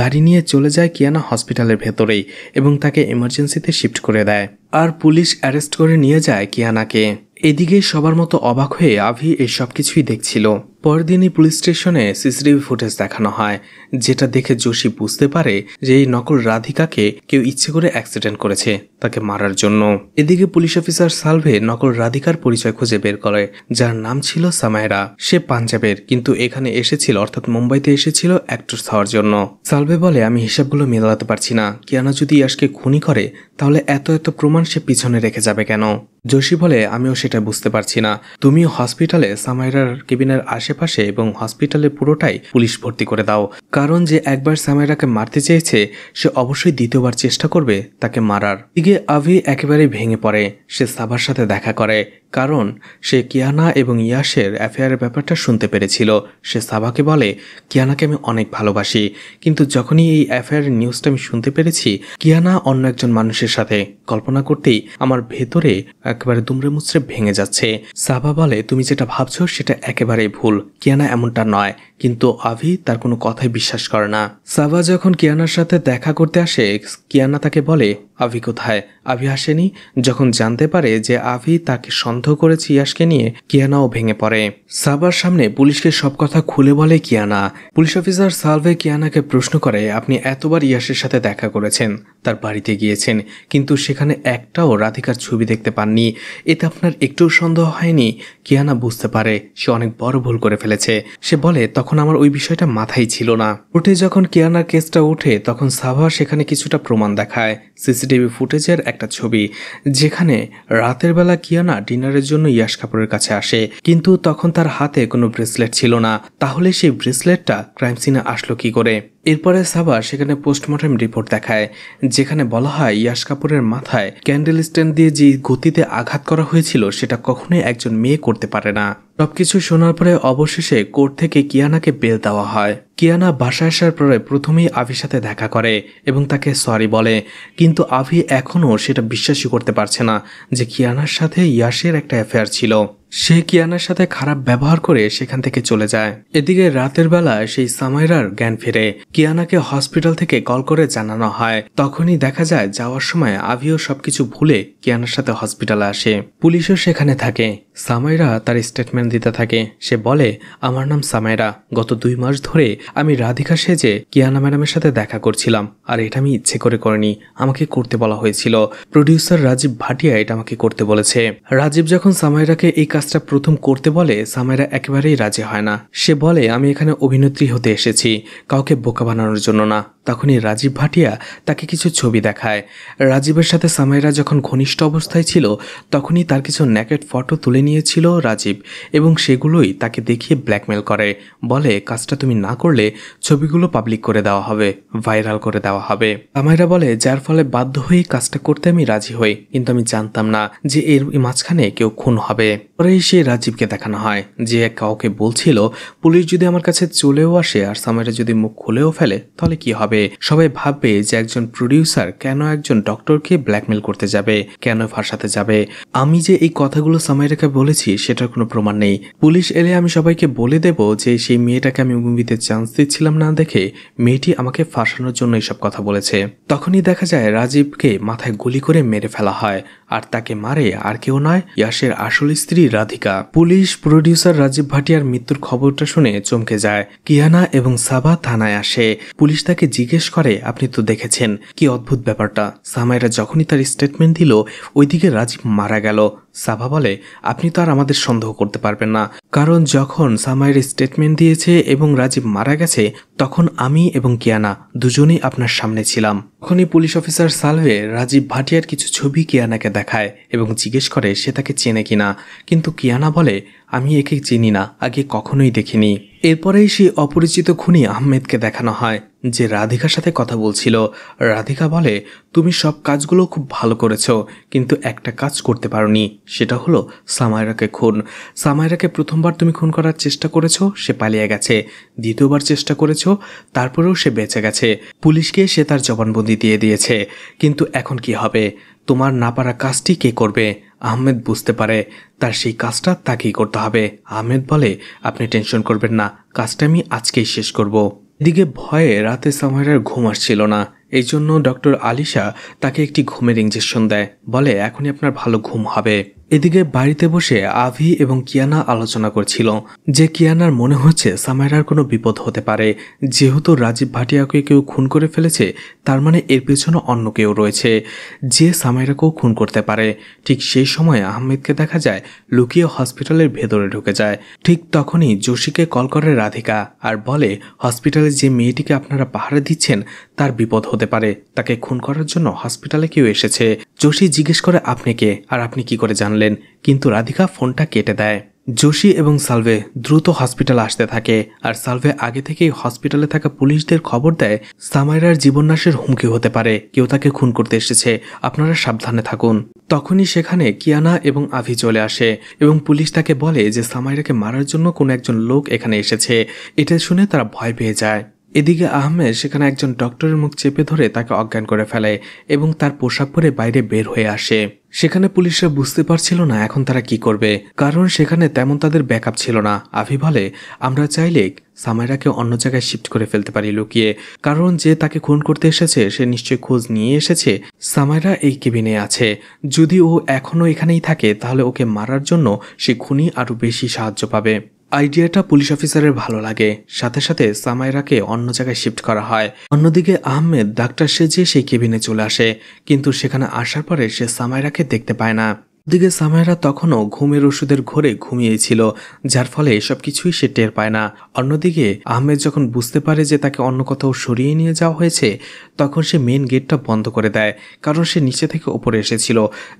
গাড়ি নিয়ে চলে যায় কিয়ানা হসপিটালের ভেতরেই এবং তাকে এমার্জেন্সিতে শিফট করে দেয় আর পুলিশ অ্যারেস্ট করে নিয়ে যায় কিয়ানাকে এদিকে সবার মতো অবাক হয়ে আভি এই সব কিছুই দেখছিল পরদিনই পুলিশ স্টেশনে সিসিটিভি ফুটেজ দেখানো হয় যেটা দেখে যোশী বুঝতে পারে যে এই নকল রাধিকাকে কেউ ইচ্ছে করে অ্যাক্সিডেন্ট করেছে তাকে মারার জন্য এদিকে পুলিশ অফিসার সালভে নকল রাধিকার পরিচয় খুঁজে বের করে যার নাম ছিল সামায়রা সে পাঞ্জাবের কিন্তু এখানে এসেছিল অর্থাৎ মুম্বাইতে এসেছিল অ্যাক্ট্রেস হওয়ার জন্য সালভে বলে আমি হিসাবগুলো মেলাতে পারছি না কিয়ানা যদি ইয়াসকে খুনি করে তাহলে এত এত প্রমাণ সে পিছনে রেখে যাবে কেন যোশী বলে আমিও সেটা বুঝতে পারছি না তুমি হসপিটালে সামাইরার কেবিনের আশেপাশে এবং হসপিটালে পুরোটাই পুলিশ ভর্তি করে দাও কারণ যে একবার সামাইরাকে মারতে চেয়েছে সে অবশ্যই দ্বিতীয়বার চেষ্টা করবে তাকে মারার দিকে আভি একেবারে ভেঙে পড়ে সে সাবার সাথে দেখা করে কারণ সে কিয়ানা এবং ইয়াসের অ্যাফেয়ারের ব্যাপারটা শুনতে পেরেছিল সে সাবাকে বলে কিয়ানাকে আমি অনেক ভালোবাসি কিন্তু যখনই এই অ্যাফেয়ারের নিউজটা আমি শুনতে পেরেছি কিয়ানা অন্য একজন মানুষের সাথে কল্পনা করতেই আমার ভেতরে একেবারে দুমড়ে মুচড়ে ভেঙে যাচ্ছে সাবা বলে তুমি যেটা ভাবছো সেটা একেবারেই ভুল কিয়ানা এমনটা নয় কিন্তু আভি তার কোনো কথাই বিশ্বাস করে না সাবা যখন কিয়ানার সাথে দেখা করতে আসে কিয়ানা তাকে বলে আভি কোথায় আভি আসেনি যখন জানতে পারে যে আভি তাকে সন্দেহ করেছে ইয়াসকে নিয়ে কিয়ানাও ভেঙে পড়ে সাবার সামনে পুলিশকে সব কথা খুলে বলে কিয়ানা পুলিশ অফিসার সালভে কিয়ানাকে প্রশ্ন করে আপনি এতবার ইয়াসের সাথে দেখা করেছেন তার বাড়িতে গিয়েছেন কিন্তু সেখানে একটাও রাধিকার ছবি দেখতে পাননি এতে আপনার একটুও সন্দেহ হয়নি কিয়ানা বুঝতে পারে সে অনেক বড় ভুল করে ফেলেছে সে বলে তখন তখন আমার ওই বিষয়টা মাথায় ছিল না উঠে যখন কিয়ানার কেসটা ওঠে তখন সাভা সেখানে কিছুটা প্রমাণ দেখায় সিসিটিভি ফুটেজের একটা ছবি যেখানে রাতের বেলা কিয়ানা ডিনারের জন্য ইয়াস কাপুরের কাছে আসে কিন্তু তখন তার হাতে কোনো ব্রেসলেট ছিল না তাহলে সেই ব্রেসলেটটা ক্রাইম সিনে আসলো কি করে এরপরে সাবা সেখানে পোস্টমর্টম রিপোর্ট দেখায় যেখানে বলা হয় ইয়াশ কাপুরের মাথায় ক্যান্ডেল স্ট্যান্ড দিয়ে যে গতিতে আঘাত করা হয়েছিল সেটা কখনোই একজন মেয়ে করতে পারে না সবকিছু শোনার পরে অবশেষে কোর্ট থেকে কিয়ানাকে বেল দেওয়া হয় কিয়ানা বাসায় আসার পরে প্রথমেই আভির সাথে দেখা করে এবং তাকে সরি বলে কিন্তু আভি এখনও সেটা বিশ্বাসই করতে পারছে না যে কিয়ানার সাথে ইয়াশের একটা অ্যাফেয়ার ছিল সে কিয়ানার সাথে খারাপ ব্যবহার করে সেখান থেকে চলে যায় এদিকে রাতের বেলা সেই সামাইরার জ্ঞান ফিরে কিয়ানাকে হসপিটাল থেকে কল করে জানানো হয় তখনই দেখা যায় যাওয়ার সময় আভিও সবকিছু ভুলে কিয়ানার সাথে হসপিটালে আসে পুলিশও সেখানে থাকে সামাইরা তার স্টেটমেন্ট দিতে থাকে সে বলে আমার নাম সামাইরা গত দুই মাস ধরে আমি রাধিকা সেজে কিয়ানা ম্যাডামের সাথে দেখা করছিলাম আর এটা আমি ইচ্ছে করে করিনি আমাকে করতে বলা হয়েছিল প্রডিউসার রাজীব ভাটিয়া এটা আমাকে করতে বলেছে রাজীব যখন সামাইরাকে এই কাজটা প্রথম করতে বলে সামাইরা একেবারেই রাজি হয় না সে বলে আমি এখানে অভিনেত্রী হতে এসেছি কাউকে বোকা বানানোর জন্য না তখনই রাজীব ভাটিয়া তাকে কিছু ছবি দেখায় রাজীবের সাথে সামাইরা যখন ঘনিষ্ঠ অবস্থায় ছিল তখনই তার কিছু ন্যাকেট ফটো তুলে নিয়েছিল রাজীব এবং সেগুলোই তাকে দেখিয়ে ব্ল্যাকমেল করে বলে কাজটা তুমি না করলে ছবিগুলো পাবলিক করে দেওয়া হবে ভাইরাল করে দেওয়া হবে সামাইরা বলে যার ফলে বাধ্য হয়ে কাজটা করতে আমি রাজি হই কিন্তু আমি জানতাম না যে এর মাঝখানে কেউ খুন হবে পরেই সে রাজীবকে দেখানো হয় যে কাউকে বলছিল পুলিশ যদি আমার কাছে চলেও আসে আর সামাইরা যদি মুখ খুলেও ফেলে তাহলে কি হবে হবে সবাই ভাববে যে একজন প্রডিউসার কেন একজন ডক্টরকে ব্ল্যাকমেল করতে যাবে কেন ফাঁসাতে যাবে আমি যে এই কথাগুলো সামাইরাকে বলেছি সেটার কোনো প্রমাণ নেই পুলিশ এলে আমি সবাইকে বলে দেব যে সেই মেয়েটাকে আমি মুভিতে চান্স দিচ্ছিলাম না দেখে মেয়েটি আমাকে ফাঁসানোর জন্য এসব কথা বলেছে তখনই দেখা যায় রাজীবকে মাথায় গুলি করে মেরে ফেলা হয় আর তাকে মারে আর কেউ নয় ইয়াসের আসল স্ত্রী রাধিকা পুলিশ প্রডিউসার রাজীব ভাটিয়ার মৃত্যুর খবরটা শুনে চমকে যায় কিয়ানা এবং সাবা থানায় আসে পুলিশ তাকে জিজ্ঞাসা জিজ্ঞেস করে আপনি তো দেখেছেন কি অদ্ভুত ব্যাপারটা সামাইরা যখনই তার স্টেটমেন্ট দিল ওইদিকে রাজীব মারা গেল সাভা বলে আপনি তো আর আমাদের সন্দেহ করতে পারবেন না কারণ যখন সামাইয়ের স্টেটমেন্ট দিয়েছে এবং রাজীব মারা গেছে তখন আমি এবং কিয়ানা দুজনেই আপনার সামনে ছিলাম তখনই পুলিশ অফিসার সালভে রাজীব ভাটিয়ার কিছু ছবি কিয়ানাকে দেখায় এবং জিজ্ঞেস করে সে তাকে চেনে কিনা কিন্তু কিয়ানা বলে আমি একে চিনি না আগে কখনোই দেখিনি এরপরেই সেই অপরিচিত খুনি আহমেদকে দেখানো হয় যে রাধিকার সাথে কথা বলছিল রাধিকা বলে তুমি সব কাজগুলো খুব ভালো করেছ কিন্তু একটা কাজ করতে পারোনি সেটা হলো সামায়রাকে খুন সামায়রাকে প্রথমবার তুমি খুন করার চেষ্টা করেছ সে পালিয়ে গেছে দ্বিতীয়বার চেষ্টা করেছ তারপরেও সে বেঁচে গেছে পুলিশকে সে তার জবানবন্দি দিয়ে দিয়েছে কিন্তু এখন কি হবে তোমার না পারা কাজটি কে করবে আহমেদ বুঝতে পারে তার সেই কাজটা তাকেই করতে হবে আহমেদ বলে আপনি টেনশন করবেন না কাজটা আমি আজকেই শেষ করবো এদিকে ভয়ে রাতে সামহারের ঘুম আসছিল না এই জন্য ডক্টর আলিশা তাকে একটি ঘুমের ইঞ্জেকশন দেয় বলে এখনই আপনার ভালো ঘুম হবে এদিকে বাড়িতে বসে আভি এবং কিয়ানা আলোচনা করছিল যে কিয়ানার মনে হচ্ছে সামাইরার কোনো বিপদ হতে পারে যেহেতু রাজীব ভাটিয়াকে কেউ খুন করে ফেলেছে তার মানে এর পেছনে অন্য কেউ রয়েছে যে সামাইরাকেও খুন করতে পারে ঠিক সেই সময় আহমেদকে দেখা যায় লুকিয়ে হসপিটালের ভেতরে ঢুকে যায় ঠিক তখনই যোশীকে কল করে রাধিকা আর বলে হসপিটালে যে মেয়েটিকে আপনারা পাহাড়ে দিচ্ছেন তার বিপদ হতে পারে তাকে খুন করার জন্য হসপিটালে কেউ এসেছে যোশী জিজ্ঞেস করে আপনি কে আর আপনি কি করে জানলেন শুনলেন কিন্তু রাধিকা ফোনটা কেটে দেয় যোশী এবং সালভে দ্রুত হসপিটাল আসতে থাকে আর সালভে আগে থেকেই হসপিটালে থাকা পুলিশদের খবর দেয় সামাইরার জীবননাশের হুমকি হতে পারে কেউ তাকে খুন করতে এসেছে আপনারা সাবধানে থাকুন তখনই সেখানে কিয়ানা এবং আভি চলে আসে এবং পুলিশ তাকে বলে যে সামাইরাকে মারার জন্য কোনো একজন লোক এখানে এসেছে এটা শুনে তারা ভয় পেয়ে যায় এদিকে আহমেদ সেখানে একজন ডক্টরের মুখ চেপে ধরে তাকে অজ্ঞান করে ফেলে এবং তার পোশাক পরে বাইরে বের হয়ে আসে সেখানে পুলিশরা বুঝতে পারছিল না এখন তারা কি করবে কারণ সেখানে তেমন তাদের ব্যাকআপ ছিল না আফি বলে আমরা চাইলে সামাইরাকে অন্য জায়গায় শিফট করে ফেলতে পারি লুকিয়ে কারণ যে তাকে খুন করতে এসেছে সে নিশ্চয়ই খোঁজ নিয়ে এসেছে সামাইরা এই কেবিনে আছে যদি ও এখনও এখানেই থাকে তাহলে ওকে মারার জন্য সে খুনি আরও বেশি সাহায্য পাবে আইডিয়াটা পুলিশ অফিসারের ভালো লাগে সাথে সাথে সামাইরাকে অন্য জায়গায় শিফট করা হয় অন্যদিকে আহমেদ ডাক্তার সেজে সেই কেবিনে চলে আসে কিন্তু সেখানে আসার পরে সে সামাইরাকে দেখতে পায় না দিকে সামায়রা তখনও ঘুমের ওষুধের ঘরে ঘুমিয়েছিল যার ফলে এসব কিছুই সে টের পায় না অন্যদিকে আহমেদ যখন বুঝতে পারে যে তাকে অন্য কোথাও সরিয়ে নিয়ে যাওয়া হয়েছে তখন সে মেন গেটটা বন্ধ করে দেয় কারণ সে নিচে থেকে ওপরে এসেছিল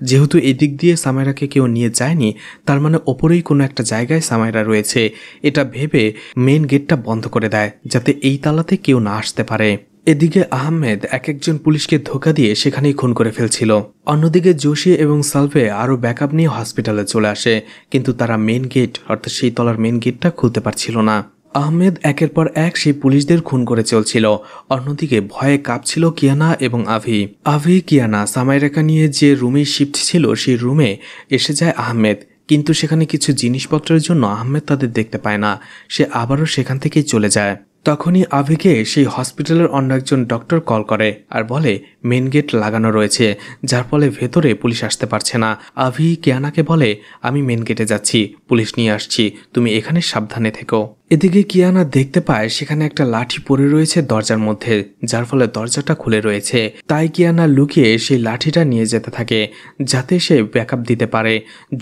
যেহেতু এদিক দিয়ে সামায়রাকে কেউ নিয়ে যায়নি তার মানে ওপরেই কোনো একটা জায়গায় সামায়রা রয়েছে এটা ভেবে মেন গেটটা বন্ধ করে দেয় যাতে এই তালাতে কেউ না আসতে পারে এদিকে আহমেদ এক একজন পুলিশকে ধোকা দিয়ে সেখানেই খুন করে ফেলছিল অন্যদিকে জোশি এবং সালভে আরও ব্যাকআপ নিয়ে হসপিটালে চলে আসে কিন্তু তারা মেন গেট অর্থাৎ সেই তলার মেন গেটটা খুলতে পারছিল না আহমেদ একের পর এক সেই পুলিশদের খুন করে চলছিল অন্যদিকে ভয়ে কাঁপছিল কিয়ানা এবং আভি আভি কিয়ানা সামাইরেখা নিয়ে যে রুমে শিফট ছিল সেই রুমে এসে যায় আহমেদ কিন্তু সেখানে কিছু জিনিসপত্রের জন্য আহমেদ তাদের দেখতে পায় না সে আবারও সেখান থেকেই চলে যায় তখনই আবেগে সেই হসপিটালের অন্য একজন ডক্টর কল করে আর বলে মেন গেট লাগানো রয়েছে যার ফলে ভেতরে পুলিশ আসতে পারছে না আভি কেয়ানাকে বলে আমি মেন গেটে যাচ্ছি পুলিশ নিয়ে আসছি তুমি এখানে সাবধানে থেকো এদিকে কিয়ানা দেখতে পায় সেখানে একটা লাঠি পড়ে রয়েছে দরজার মধ্যে যার ফলে দরজাটা খুলে রয়েছে তাই কিয়ানা লুকিয়ে সেই লাঠিটা নিয়ে যেতে থাকে যাতে সে ব্যাকআপ দিতে পারে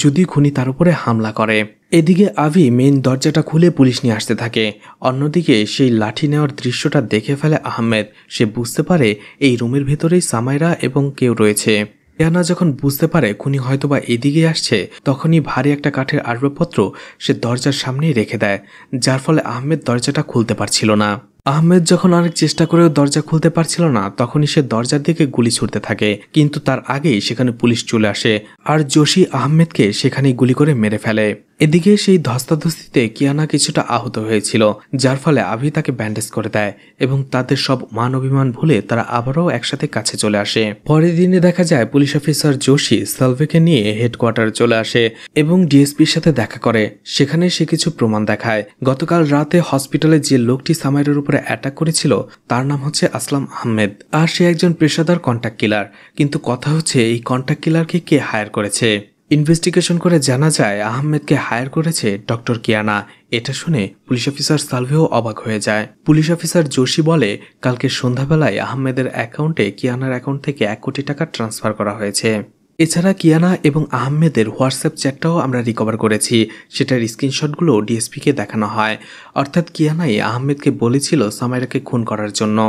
যদি খুনি তার উপরে হামলা করে এদিকে আভি মেন দরজাটা খুলে পুলিশ নিয়ে আসতে থাকে অন্যদিকে সেই লাঠি নেওয়ার দৃশ্যটা দেখে ফেলে আহমেদ সে বুঝতে পারে এই রুমের ভেতরেই সামাইরা এবং কেউ রয়েছে ইয়ানা যখন বুঝতে পারে খুনি হয়তোবা এদিকে আসছে তখনই ভারী একটা কাঠের আসবাবপত্র সে দরজার সামনেই রেখে দেয় যার ফলে আহমেদ দরজাটা খুলতে পারছিল না আহমেদ যখন অনেক চেষ্টা করেও দরজা খুলতে পারছিল না তখনই সে দরজার দিকে গুলি ছুটতে থাকে কিন্তু তার আগেই সেখানে পুলিশ চলে আসে আর জোশী আহমেদকে সেখানেই গুলি করে মেরে ফেলে এদিকে সেই ধস্তাধস্তিতে কিয়ানা কিছুটা আহত হয়েছিল যার ফলে আভি তাকে ব্যান্ডেজ করে দেয় এবং তাদের সব মান অভিমান ভুলে তারা আবারও একসাথে কাছে চলে আসে পরের দিনে দেখা যায় পুলিশ অফিসার যোশী সালভেকে নিয়ে হেডকোয়ার্টার চলে আসে এবং ডিএসপির সাথে দেখা করে সেখানে সে কিছু প্রমাণ দেখায় গতকাল রাতে হসপিটালে যে লোকটি সামাইরের উপরে অ্যাটাক করেছিল তার নাম হচ্ছে আসলাম আহমেদ আর সে একজন পেশাদার কন্ট্যাক্ট কিলার কিন্তু কথা হচ্ছে এই কন্ট্যাক্ট কিলারকে কে হায়ার করেছে ইনভেস্টিগেশন করে জানা যায় আহমেদকে হায়ার করেছে ডক্টর কিয়ানা এটা শুনে পুলিশ অফিসার সালভেও অবাক হয়ে যায় পুলিশ অফিসার যোশী বলে কালকে সন্ধ্যাবেলায় আহমেদের অ্যাকাউন্টে কিয়ানার অ্যাকাউন্ট থেকে এক কোটি টাকা ট্রান্সফার করা হয়েছে এছাড়া কিয়ানা এবং আহমেদের হোয়াটসঅ্যাপ চ্যাটটাও আমরা রিকভার করেছি সেটার স্ক্রিনশটগুলো ডিএসপিকে দেখানো হয় অর্থাৎ কিয়ানাই আহমেদকে বলেছিল সামাইরাকে খুন করার জন্য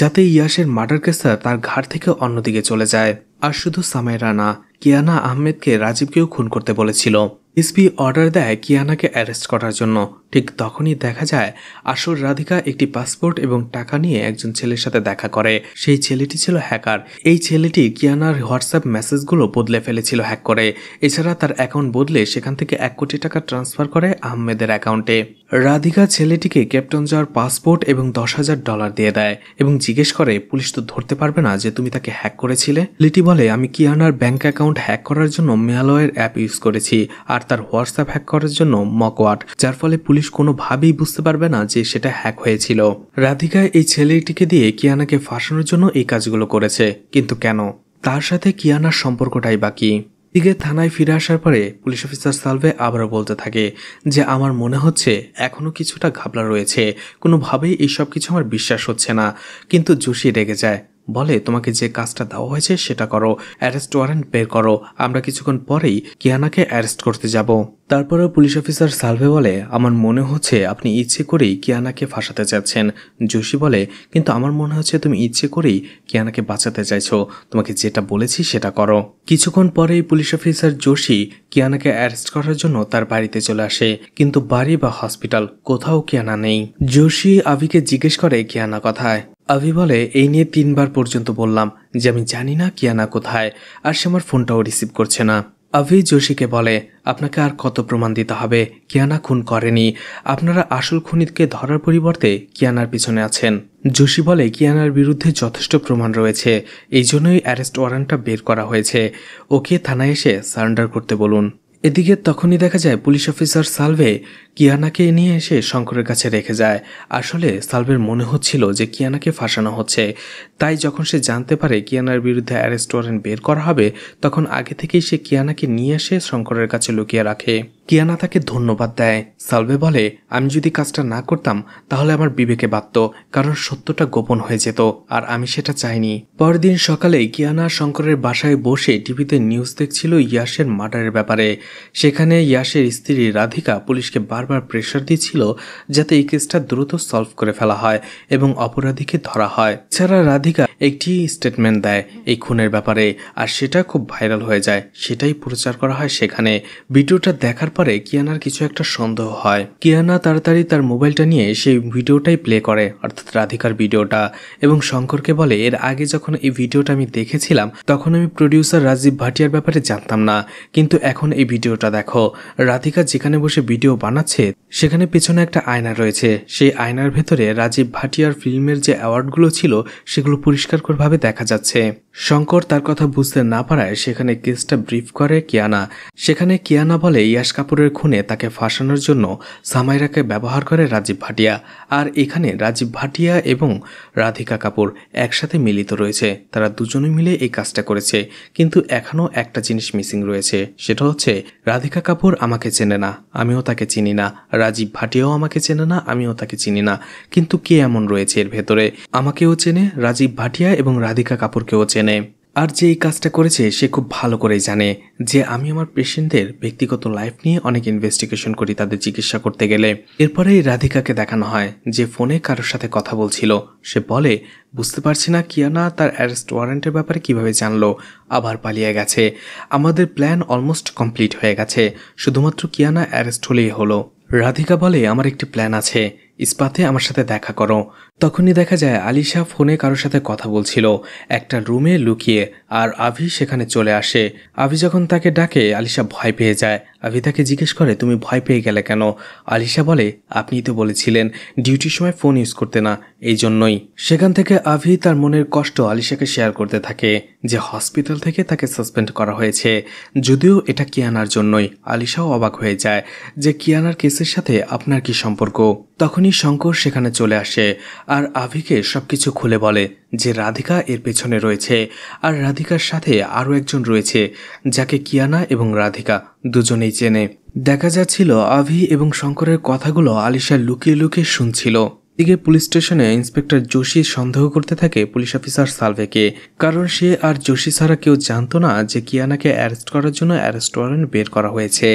যাতে ইয়াসের মার্ডার কেসটা তার ঘাট থেকে অন্যদিকে চলে যায় আর শুধু সামাইরা না কিয়ানা আহমেদকে রাজীবকেও খুন করতে বলেছিল এসপি অর্ডার দেয় কিয়ানাকে অ্যারেস্ট করার জন্য ঠিক তখনই দেখা যায় আসল রাধিকা একটি পাসপোর্ট এবং টাকা নিয়ে একজন ছেলের সাথে দেখা করে সেই ছেলেটি ছিল হ্যাকার এই ছেলেটি কিয়ানার হোয়াটসঅ্যাপ মেসেজগুলো বদলে ফেলেছিল হ্যাক করে এছাড়া তার অ্যাকাউন্ট বদলে সেখান থেকে এক কোটি টাকা ট্রান্সফার করে আহমেদের অ্যাকাউন্টে রাধিকা ছেলেটিকে ক্যাপ্টন যাওয়ার পাসপোর্ট এবং দশ হাজার ডলার দিয়ে দেয় এবং জিজ্ঞেস করে পুলিশ তো ধরতে পারবে না যে তুমি তাকে হ্যাক করেছিলে লিটি বলে আমি কিয়ানার ব্যাংক অ্যাকাউন্ট হ্যাক করার জন্য মেয়ালয়ের অ্যাপ ইউজ করেছি আর তার হোয়াটসঅ্যাপ হ্যাক করার জন্য মকওয়াট যার ফলে পুলিশ পুলিশ কোনোভাবেই বুঝতে পারবে না যে সেটা হ্যাক হয়েছিল রাধিকা এই ছেলেটিকে দিয়ে কিয়ানাকে ফাঁসানোর জন্য এই কাজগুলো করেছে কিন্তু কেন তার সাথে কিয়ানার সম্পর্কটাই বাকি দিকে থানায় ফিরে আসার পরে পুলিশ অফিসার সালভে আবারও বলতে থাকে যে আমার মনে হচ্ছে এখনও কিছুটা ঘাবলা রয়েছে কোনোভাবেই এইসব কিছু আমার বিশ্বাস হচ্ছে না কিন্তু জোশি রেগে যায় বলে তোমাকে যে কাজটা দেওয়া হয়েছে সেটা করো অ্যারেস্ট ওয়ারেন্ট বের করো আমরা কিছুক্ষণ পরেই কিয়ানাকে অ্যারেস্ট করতে যাব তারপরে পুলিশ অফিসার সালভে বলে আমার মনে হচ্ছে আপনি ইচ্ছে করেই কিয়ানাকে ফাঁসাতে চাচ্ছেন যোশী বলে কিন্তু আমার মনে হচ্ছে তুমি ইচ্ছে করেই কিয়ানাকে বাঁচাতে চাইছো তোমাকে যেটা বলেছি সেটা করো কিছুক্ষণ পরেই পুলিশ অফিসার যোশী কিয়ানাকে অ্যারেস্ট করার জন্য তার বাড়িতে চলে আসে কিন্তু বাড়ি বা হসপিটাল কোথাও কিয়ানা নেই যোশী আবিকে জিজ্ঞেস করে কিয়ানা কথায় আভি বলে এই নিয়ে তিনবার পর্যন্ত বললাম যে আমি জানি না কিয়ানা কোথায় আর সে আমার ফোনটাও রিসিভ করছে না আভি যোশীকে বলে আপনাকে আর কত প্রমাণ দিতে হবে কিয়ানা খুন করেনি আপনারা আসল খুনিকে ধরার পরিবর্তে কিয়ানার পিছনে আছেন যোশী বলে কিয়ানার বিরুদ্ধে যথেষ্ট প্রমাণ রয়েছে এই জন্যই অ্যারেস্ট ওয়ারেন্টটা বের করা হয়েছে ওকে থানায় এসে সারেন্ডার করতে বলুন এদিকে তখনই দেখা যায় পুলিশ অফিসার সালভে কিয়ানাকে নিয়ে এসে শঙ্করের কাছে রেখে যায় আসলে সালভের মনে হচ্ছিল যে কিয়ানাকে ফাঁসানো হচ্ছে তাই যখন সে জানতে পারে কিয়ানার বিরুদ্ধে অ্যারেস্ট ওয়ারেন্ট বের করা হবে তখন আগে থেকেই সে কিয়ানাকে নিয়ে এসে শঙ্করের কাছে লুকিয়ে রাখে কিয়ানা তাকে ধন্যবাদ দেয় সালভে বলে আমি যদি কাজটা না করতাম তাহলে আমার বিবেকে বাধত কারণ সত্যটা গোপন হয়ে যেত আর আমি সেটা চাইনি পরদিন সকালে কিয়ানা শঙ্করের বাসায় বসে টিভিতে নিউজ দেখছিল ইয়াসের মার্ডারের ব্যাপারে সেখানে ইয়াসের স্ত্রী রাধিকা পুলিশকে বারবার প্রেশার দিচ্ছিল যাতে এই কেসটা দ্রুত সলভ করে ফেলা হয় এবং অপরাধীকে ধরা হয় এছাড়া রাধিকা একটি স্টেটমেন্ট দেয় এই খুনের ব্যাপারে আর সেটা খুব ভাইরাল হয়ে যায় সেটাই প্রচার করা হয় সেখানে ভিডিওটা দেখার ব্যাপারে কিয়ানার কিছু একটা সন্দেহ হয় কিয়ানা তাড়াতাড়ি তার মোবাইলটা নিয়ে সেই ভিডিওটাই প্লে করে অর্থাৎ রাধিকার ভিডিওটা এবং শঙ্করকে বলে এর আগে যখন এই ভিডিওটা আমি দেখেছিলাম তখন আমি প্রডিউসার রাজীব ভাটিয়ার ব্যাপারে জানতাম না কিন্তু এখন এই ভিডিওটা দেখো রাধিকা যেখানে বসে ভিডিও বানাচ্ছে সেখানে পেছনে একটা আয়না রয়েছে সেই আয়নার ভেতরে রাজীব ভাটিয়ার ফিল্মের যে অ্যাওয়ার্ডগুলো ছিল সেগুলো পরিষ্কারভাবে দেখা যাচ্ছে শঙ্কর তার কথা বুঝতে না পারায় সেখানে কেসটা ব্রিফ করে কিয়ানা সেখানে কিয়ানা বলে ইয়াশ কাপুরের খুনে তাকে ফাঁসানোর জন্য সামাইরাকে ব্যবহার করে রাজীব ভাটিয়া আর এখানে রাজীব ভাটিয়া এবং রাধিকা কাপুর একসাথে মিলিত রয়েছে তারা দুজনে মিলে এই কাজটা করেছে কিন্তু এখনও একটা জিনিস মিসিং রয়েছে সেটা হচ্ছে রাধিকা কাপুর আমাকে চেনে না আমিও তাকে চিনি না রাজীব ভাটিয়াও আমাকে চেনে না আমিও তাকে চিনি না কিন্তু কে এমন রয়েছে এর ভেতরে আমাকেও চেনে রাজীব ভাটিয়া এবং রাধিকা কাপুরকেও চেনে জানে আর যে এই কাজটা করেছে সে খুব ভালো করেই জানে যে আমি আমার পেশেন্টদের ব্যক্তিগত লাইফ নিয়ে অনেক ইনভেস্টিগেশন করি তাদের চিকিৎসা করতে গেলে এরপরে রাধিকাকে দেখানো হয় যে ফোনে কারোর সাথে কথা বলছিল সে বলে বুঝতে পারছি না কিয়ানা তার অ্যারেস্ট ওয়ারেন্টের ব্যাপারে কিভাবে জানলো আবার পালিয়ে গেছে আমাদের প্ল্যান অলমোস্ট কমপ্লিট হয়ে গেছে শুধুমাত্র কিয়ানা অ্যারেস্ট হলেই হলো রাধিকা বলে আমার একটি প্ল্যান আছে ইস্পাতে আমার সাথে দেখা করো তখনই দেখা যায় আলিশা ফোনে কারোর সাথে কথা বলছিল একটা রুমে লুকিয়ে আর আভি সেখানে চলে আসে আভি যখন তাকে ডাকে আলিশা ভয় পেয়ে যায় আভি তাকে জিজ্ঞেস করে তুমি ভয় পেয়ে গেলে কেন আলিশা বলে আপনি তো বলেছিলেন ডিউটির সময় ফোন ইউজ করতে না এই জন্যই সেখান থেকে আভি তার মনের কষ্ট আলিশাকে শেয়ার করতে থাকে যে হসপিটাল থেকে তাকে সাসপেন্ড করা হয়েছে যদিও এটা কিয়ানার জন্যই আলিশাও অবাক হয়ে যায় যে কিয়ানার কেসের সাথে আপনার কি সম্পর্ক তখনই শঙ্কর সেখানে চলে আসে আর আভিকে সবকিছু খুলে বলে যে রাধিকা এর পেছনে রয়েছে আর রাধিকার সাথে আরও একজন রয়েছে যাকে কিয়ানা এবং রাধিকা দুজনেই চেনে দেখা যাচ্ছিল আভি এবং শঙ্করের কথাগুলো আলিশা লুকিয়ে লুকিয়ে শুনছিল এদিকে পুলিশ স্টেশনে ইন্সপেক্টর যোশী সন্দেহ করতে থাকে পুলিশ অফিসার সালভেকে কারণ সে আর যোশী ছাড়া কেউ জানতো না যে কিয়ানাকে অ্যারেস্ট করার জন্য অ্যারেস্ট ওয়ারেন্ট বের করা হয়েছে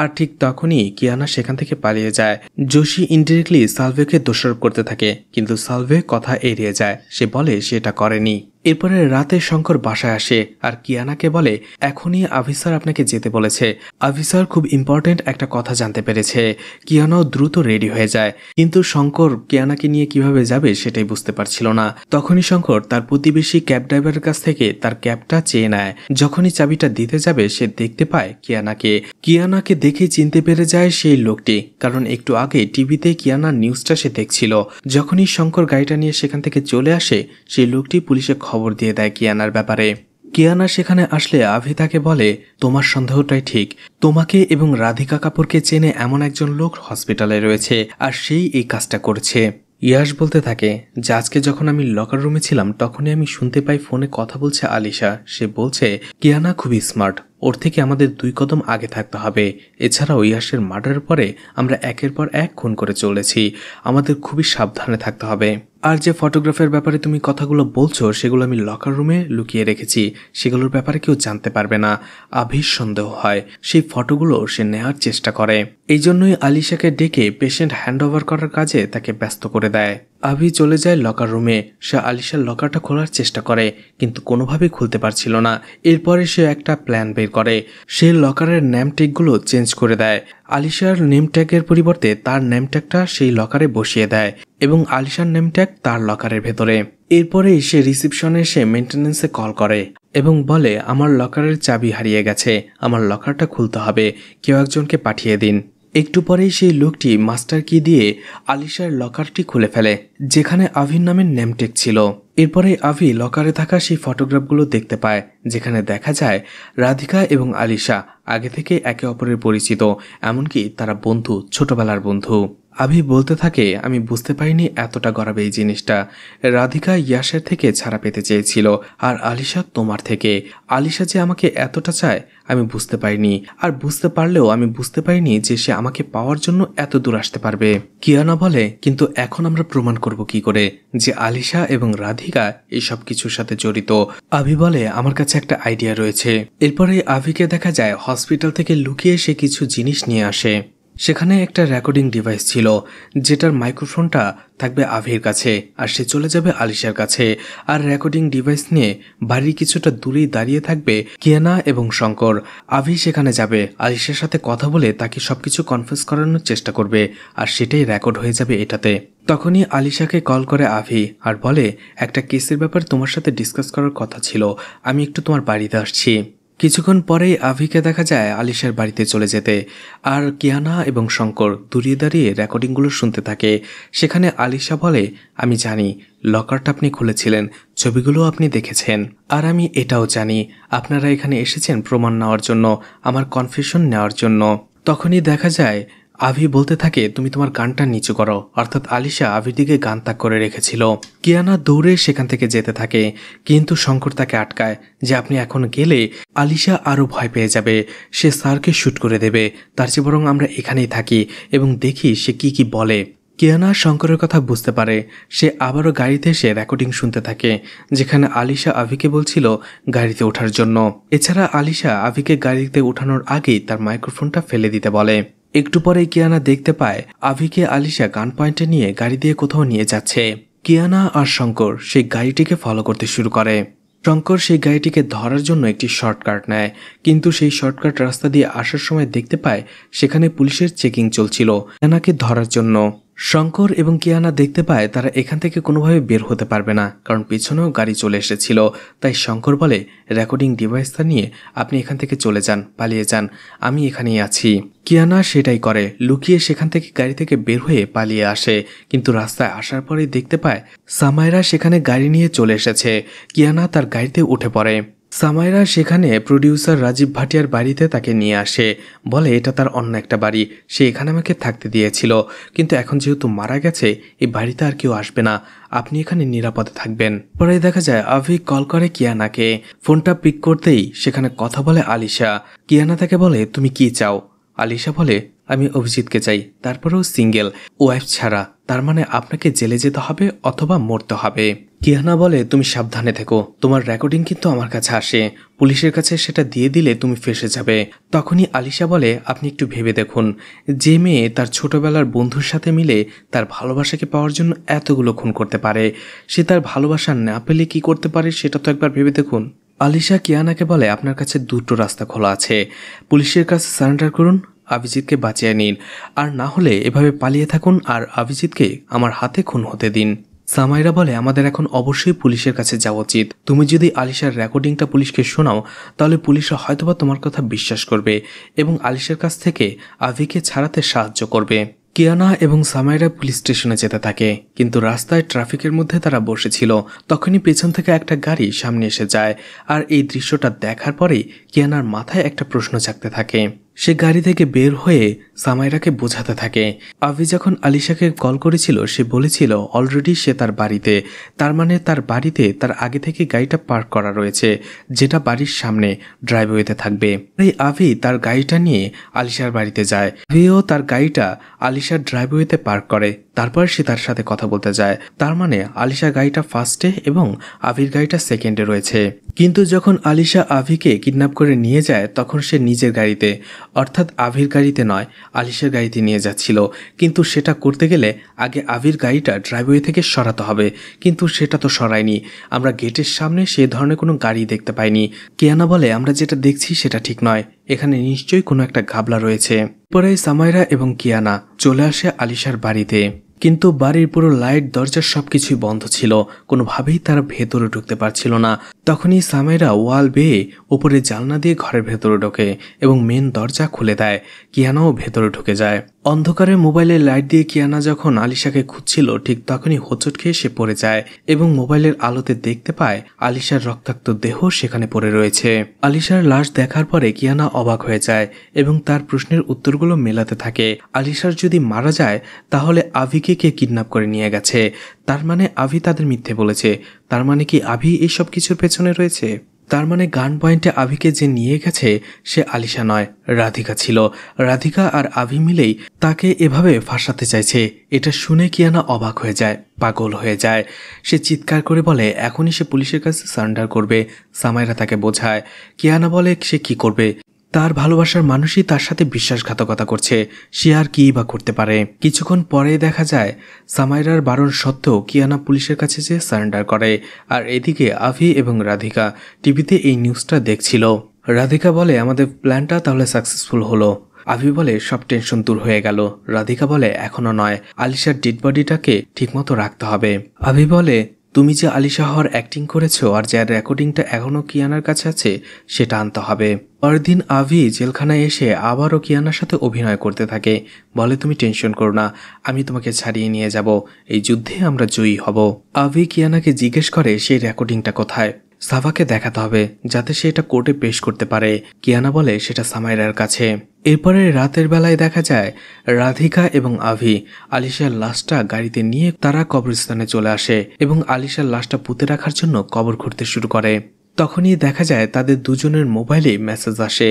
আর ঠিক তখনই কিয়ানা সেখান থেকে পালিয়ে যায় যোশী ইনডিরেক্টলি সালভেকে দোষারোপ করতে থাকে কিন্তু সালভে কথা এড়িয়ে যায় সে বলে সে এটা করেনি এরপরে রাতে শঙ্কর বাসায় আসে আর কিয়ানাকে বলে এখনই আফিসার আপনাকে যেতে বলেছে আফিসার খুব ইম্পর্টেন্ট একটা কথা জানতে পেরেছে কিয়ানাও দ্রুত রেডি হয়ে যায় কিন্তু শঙ্কর কিয়ানাকে নিয়ে কিভাবে যাবে সেটাই বুঝতে পারছিল না তখনই শঙ্কর তার প্রতিবেশী ক্যাব ড্রাইভারের কাছ থেকে তার ক্যাবটা চেয়ে নেয় যখনই চাবিটা দিতে যাবে সে দেখতে পায় কিয়ানাকে কিয়ানাকে দেখে চিনতে পেরে যায় সেই লোকটি কারণ একটু আগে টিভিতে কিয়ানার নিউজটা সে দেখছিল যখনই শঙ্কর গাড়িটা নিয়ে সেখান থেকে চলে আসে সেই লোকটি পুলিশে খবর দিয়ে দেয় কিয়ানার ব্যাপারে কিয়ানা সেখানে আসলে আভি তাকে বলে তোমার সন্দেহটাই ঠিক তোমাকে এবং রাধিকা কাপুরকে চেনে এমন একজন লোক হসপিটালে রয়েছে আর সেই এই কাজটা করছে ইয়াস বলতে থাকে যে আজকে যখন আমি লকার রুমে ছিলাম তখনই আমি শুনতে পাই ফোনে কথা বলছে আলিশা সে বলছে কিয়ানা খুবই স্মার্ট ওর থেকে আমাদের দুই কদম আগে থাকতে হবে এছাড়াও ইয়াসের মার্ডারের পরে আমরা একের পর এক খুন করে চলেছি আমাদের খুবই সাবধানে থাকতে হবে আর যে ফটোগ্রাফের ব্যাপারে তুমি কথাগুলো বলছো সেগুলো আমি লকার রুমে লুকিয়ে রেখেছি সেগুলোর ব্যাপারে কেউ জানতে পারবে না আভির সন্দেহ হয় সেই ফটোগুলো সে নেয়ার চেষ্টা করে এই জন্যই আলিশাকে ডেকে পেশেন্ট হ্যান্ড ওভার করার কাজে তাকে ব্যস্ত করে দেয় আভি চলে যায় লকার রুমে সে আলিশার লকারটা খোলার চেষ্টা করে কিন্তু কোনোভাবেই খুলতে পারছিল না এরপরে সে একটা প্ল্যান বের করে সে লকারের ন্যামটেকগুলো চেঞ্জ করে দেয় আলিশার ট্যাগের পরিবর্তে তার ট্যাগটা সেই লকারে বসিয়ে দেয় এবং আলিশার নেমট্যাগ তার লকারের ভেতরে এরপরে সে রিসিপশনে এসে মেনটেন্সে কল করে এবং বলে আমার লকারের চাবি হারিয়ে গেছে আমার লকারটা খুলতে হবে কেউ একজনকে পাঠিয়ে দিন একটু পরেই সেই লোকটি মাস্টার কি দিয়ে আলিশার লকারটি খুলে ফেলে যেখানে আভির নামের নেমটেক ছিল এরপরে আভি লকারে থাকা সেই ফটোগ্রাফগুলো দেখতে পায় যেখানে দেখা যায় রাধিকা এবং আলিশা আগে থেকে একে অপরের পরিচিত এমনকি তারা বন্ধু ছোটবেলার বন্ধু আভি বলতে থাকে আমি বুঝতে পারিনি এতটা গড়াবে এই জিনিসটা রাধিকা ইয়াসের থেকে ছাড়া পেতে চেয়েছিল আর আলিশা তোমার থেকে আলিশা যে আমাকে এতটা চায় আমি বুঝতে পারিনি আর বুঝতে পারলেও আমি বুঝতে পারিনি যে সে আমাকে পাওয়ার জন্য এত দূর আসতে পারবে কিয়ানা বলে কিন্তু এখন আমরা প্রমাণ করব কি করে যে আলিশা এবং রাধিকা এইসব কিছুর সাথে জড়িত আভি বলে আমার কাছে একটা আইডিয়া রয়েছে এরপরে আভিকে দেখা যায় হসপিটাল থেকে লুকিয়ে সে কিছু জিনিস নিয়ে আসে সেখানে একটা রেকর্ডিং ডিভাইস ছিল যেটার মাইক্রোফোনটা থাকবে আভির কাছে আর সে চলে যাবে আলিশার কাছে আর রেকর্ডিং ডিভাইস নিয়ে বাড়ির কিছুটা দূরেই দাঁড়িয়ে থাকবে কিয়ানা এবং শঙ্কর আভি সেখানে যাবে আলিশার সাথে কথা বলে তাকে সবকিছু কনফিউজ করানোর চেষ্টা করবে আর সেটাই রেকর্ড হয়ে যাবে এটাতে তখনই আলিশাকে কল করে আভি আর বলে একটা কেসের ব্যাপার তোমার সাথে ডিসকাস করার কথা ছিল আমি একটু তোমার বাড়িতে আসছি কিছুক্ষণ পরেই আভিকে দেখা যায় আলিশার বাড়িতে চলে যেতে আর কিয়ানা এবং শঙ্কর দূরিয়ে দাঁড়িয়ে রেকর্ডিংগুলো শুনতে থাকে সেখানে আলিশা বলে আমি জানি লকারটা আপনি খুলেছিলেন ছবিগুলো আপনি দেখেছেন আর আমি এটাও জানি আপনারা এখানে এসেছেন প্রমাণ নেওয়ার জন্য আমার কনফিউশন নেওয়ার জন্য তখনই দেখা যায় আভি বলতে থাকে তুমি তোমার গানটা নিচু করো অর্থাৎ আলিশা আভির দিকে গান তাক করে রেখেছিল কিয়ানা দৌড়ে সেখান থেকে যেতে থাকে কিন্তু শঙ্কর তাকে আটকায় যে আপনি এখন গেলে আলিশা আরও ভয় পেয়ে যাবে সে স্যারকে শ্যুট করে দেবে তার চেয়ে বরং আমরা এখানেই থাকি এবং দেখি সে কি কি বলে কিয়ানা শঙ্করের কথা বুঝতে পারে সে আবারও গাড়িতে এসে রেকর্ডিং শুনতে থাকে যেখানে আলিশা আভিকে বলছিল গাড়িতে ওঠার জন্য এছাড়া আলিশা আভিকে গাড়িতে ওঠানোর আগেই তার মাইক্রোফোনটা ফেলে দিতে বলে একটু পরে কিয়ানা দেখতে পায় আভিকে আলিশা গান পয়েন্টে নিয়ে গাড়ি দিয়ে কোথাও নিয়ে যাচ্ছে কিয়ানা আর শঙ্কর সেই গাড়িটিকে ফলো করতে শুরু করে শঙ্কর সেই গাড়িটিকে ধরার জন্য একটি শর্টকাট নেয় কিন্তু সেই শর্টকাট রাস্তা দিয়ে আসার সময় দেখতে পায় সেখানে পুলিশের চেকিং চলছিল কিয়ানাকে ধরার জন্য শঙ্কর এবং কিয়ানা দেখতে পায় তারা এখান থেকে কোনোভাবে বের হতে পারবে না কারণ পিছনেও গাড়ি চলে এসেছিল তাই শঙ্কর বলে রেকর্ডিং ডিভাইসটা নিয়ে আপনি এখান থেকে চলে যান পালিয়ে যান আমি এখানেই আছি কিয়ানা সেটাই করে লুকিয়ে সেখান থেকে গাড়ি থেকে বের হয়ে পালিয়ে আসে কিন্তু রাস্তায় আসার পরেই দেখতে পায় সামাইরা সেখানে গাড়ি নিয়ে চলে এসেছে কিয়ানা তার গাড়িতে উঠে পড়ে সামায়রা সেখানে প্রডিউসার রাজীব ভাটিয়ার বাড়িতে তাকে নিয়ে আসে বলে এটা তার অন্য একটা বাড়ি সে এখানে আমাকে থাকতে দিয়েছিল কিন্তু এখন যেহেতু মারা গেছে এই বাড়িতে আর কেউ আসবে না আপনি এখানে নিরাপদে থাকবেন পরে দেখা যায় আভি কল করে কিয়ানাকে ফোনটা পিক করতেই সেখানে কথা বলে আলিশা কিয়ানা তাকে বলে তুমি কি চাও আলিশা বলে আমি অভিজিৎকে চাই তারপরেও সিঙ্গেল ওয়াইফ ছাড়া তার মানে আপনাকে জেলে যেতে হবে অথবা মরতে হবে কিহানা বলে তুমি সাবধানে থেকো তোমার রেকর্ডিং কিন্তু আমার কাছে আসে পুলিশের কাছে সেটা দিয়ে দিলে তুমি ফেসে যাবে তখনই আলিশা বলে আপনি একটু ভেবে দেখুন যে মেয়ে তার ছোটবেলার বন্ধুর সাথে মিলে তার ভালোবাসাকে পাওয়ার জন্য এতগুলো খুন করতে পারে সে তার ভালোবাসা না পেলে কী করতে পারে সেটা তো একবার ভেবে দেখুন আলিশা কিয়ানাকে বলে আপনার কাছে দুটো রাস্তা খোলা আছে পুলিশের কাছে সারেন্ডার করুন আভিজিৎকে বাঁচিয়ে নিন আর না হলে এভাবে পালিয়ে থাকুন আর আভিজিৎকে আমার হাতে খুন হতে দিন সামাইরা বলে আমাদের এখন অবশ্যই পুলিশের কাছে যাওয়া উচিত তুমি যদি আলিশার রেকর্ডিংটা পুলিশকে শোনাও তাহলে পুলিশও হয়তোবা তোমার কথা বিশ্বাস করবে এবং আলিশার কাছ থেকে আভিকে ছাড়াতে সাহায্য করবে কিয়ানা এবং সামাইরা পুলিশ স্টেশনে যেতে থাকে কিন্তু রাস্তায় ট্রাফিকের মধ্যে তারা বসেছিল তখনই পেছন থেকে একটা গাড়ি সামনে এসে যায় আর এই দৃশ্যটা দেখার পরেই কিয়ানার মাথায় একটা প্রশ্ন জাগতে থাকে সে গাড়ি থেকে বের হয়ে সামাইরাকে বোঝাতে থাকে আভি যখন আলিশাকে কল করেছিল সে বলেছিল অলরেডি সে তার বাড়িতে তার মানে তার বাড়িতে তার আগে থেকে গাড়িটা পার্ক করা রয়েছে যেটা বাড়ির সামনে ড্রাইভওয়েতে থাকবে তাই আভি তার গাড়িটা নিয়ে আলিশার বাড়িতে যায় আভিও তার গাড়িটা আলিশার ড্রাইভওয়েতে পার্ক করে তারপর সে তার সাথে কথা বলতে যায় তার মানে আলিশা গাড়িটা ফার্স্টে এবং আভির গাড়িটা সেকেন্ডে রয়েছে কিন্তু যখন আলিশা আভিকে কিডন্যাপ করে নিয়ে যায় তখন সে নিজের গাড়িতে অর্থাৎ আভির গাড়িতে নয় আলিশের গাড়িতে নিয়ে যাচ্ছিল কিন্তু সেটা করতে গেলে আগে আভির গাড়িটা ড্রাইভওয়ে থেকে সরাতে হবে কিন্তু সেটা তো সরায়নি আমরা গেটের সামনে সে ধরনের কোনো গাড়ি দেখতে পাইনি কেয়ানা বলে আমরা যেটা দেখছি সেটা ঠিক নয় এখানে নিশ্চয়ই কোনো একটা ঘাবলা রয়েছে পরে সামাইরা এবং কিয়ানা চলে আসে আলিশার বাড়িতে কিন্তু বাড়ির পুরো লাইট দরজার সব কিছুই বন্ধ ছিল কোনোভাবেই তারা ভেতরে ঢুকতে পারছিল না তখনই সামাইরা ওয়াল বেয়ে ওপরে জালনা দিয়ে ঘরের ভেতরে ঢোকে এবং মেন দরজা খুলে দেয় কিয়ানাও ভেতরে ঢুকে যায় অন্ধকারে মোবাইলের লাইট দিয়ে কিয়ানা যখন আলিশাকে খুঁজছিল ঠিক তখনই হোঁচট খেয়ে সে পড়ে যায় এবং মোবাইলের আলোতে দেখতে পায় আলিশার রক্তাক্ত দেহ সেখানে পড়ে রয়েছে আলিশার লাশ দেখার পরে কিয়ানা অবাক হয়ে যায় এবং তার প্রশ্নের উত্তরগুলো মেলাতে থাকে আলিশার যদি মারা যায় তাহলে আভিকে আভিকে কে কিডন্যাপ করে নিয়ে গেছে তার মানে আভি তাদের মিথ্যে বলেছে তার মানে কি আভি এই সব কিছুর পেছনে রয়েছে তার মানে গান পয়েন্টে আভিকে যে নিয়ে গেছে সে আলিশা নয় রাধিকা ছিল রাধিকা আর আভি মিলেই তাকে এভাবে ফাঁসাতে চাইছে এটা শুনে কিয়ানা অবাক হয়ে যায় পাগল হয়ে যায় সে চিৎকার করে বলে এখনই সে পুলিশের কাছে সারেন্ডার করবে সামাইরা তাকে বোঝায় কিয়ানা বলে সে কি করবে তার ভালোবাসার মানুষই তার সাথে বিশ্বাসঘাতকতা করছে সে আর কী বা করতে পারে কিছুক্ষণ পরে দেখা যায় সামাইরার বারণ সত্ত্বেও কিয়ানা পুলিশের কাছে যে সারেন্ডার করে আর এদিকে আভি এবং রাধিকা টিভিতে এই নিউজটা দেখছিল রাধিকা বলে আমাদের প্ল্যানটা তাহলে সাকসেসফুল হলো আভি বলে সব টেনশন দূর হয়ে গেল রাধিকা বলে এখনো নয় আলিশার ডেড বডিটাকে ঠিকমতো রাখতে হবে আভি বলে তুমি যে শাহর অ্যাক্টিং করেছো আর যার রেকর্ডিংটা এখনও কিয়ানার কাছে আছে সেটা আনতে হবে পরদিন আভি জেলখানায় এসে আবারও কিয়ানার সাথে অভিনয় করতে থাকে বলে তুমি টেনশন করো না আমি তোমাকে ছাড়িয়ে নিয়ে যাব এই যুদ্ধে আমরা জয়ী হব আভি কিয়ানাকে জিজ্ঞেস করে সেই রেকর্ডিংটা কোথায় সাভাকে দেখাতে হবে যাতে সে এটা কোর্টে পেশ করতে পারে কিয়ানা বলে সেটা সামাইরার কাছে এরপরে রাতের বেলায় দেখা যায় রাধিকা এবং আভি আলিশার লাশটা গাড়িতে নিয়ে তারা কবরস্থানে চলে আসে এবং আলিশার লাশটা পুঁতে রাখার জন্য কবর খুঁড়তে শুরু করে তখনই দেখা যায় তাদের দুজনের মোবাইলে মেসেজ আসে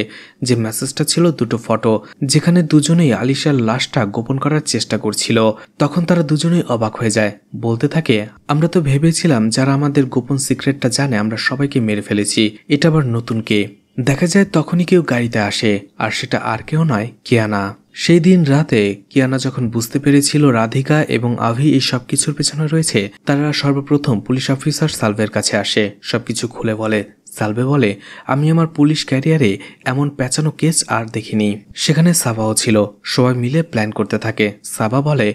যে মেসেজটা ছিল দুটো ফটো যেখানে দুজনেই আলিশার লাশটা গোপন করার চেষ্টা করছিল তখন তারা দুজনেই অবাক হয়ে যায় বলতে থাকে আমরা তো ভেবেছিলাম যারা আমাদের গোপন সিক্রেটটা জানে আমরা সবাইকে মেরে ফেলেছি এটা আবার নতুন কে দেখা যায় তখনই কেউ গাড়িতে আসে আর সেটা আর কেউ নয় কিয়ানা সেই দিন রাতে কিয়ানা যখন বুঝতে পেরেছিল রাধিকা এবং আভি এই সব কিছুর পেছনে রয়েছে তারা সর্বপ্রথম পুলিশ অফিসার সালভের কাছে আসে সবকিছু খুলে বলে সালভে বলে আমি আমার পুলিশ ক্যারিয়ারে এমন পেঁচানো কেস আর দেখিনি সেখানে সাবাও ছিল সবাই মিলে প্ল্যান করতে থাকে সাবা বলে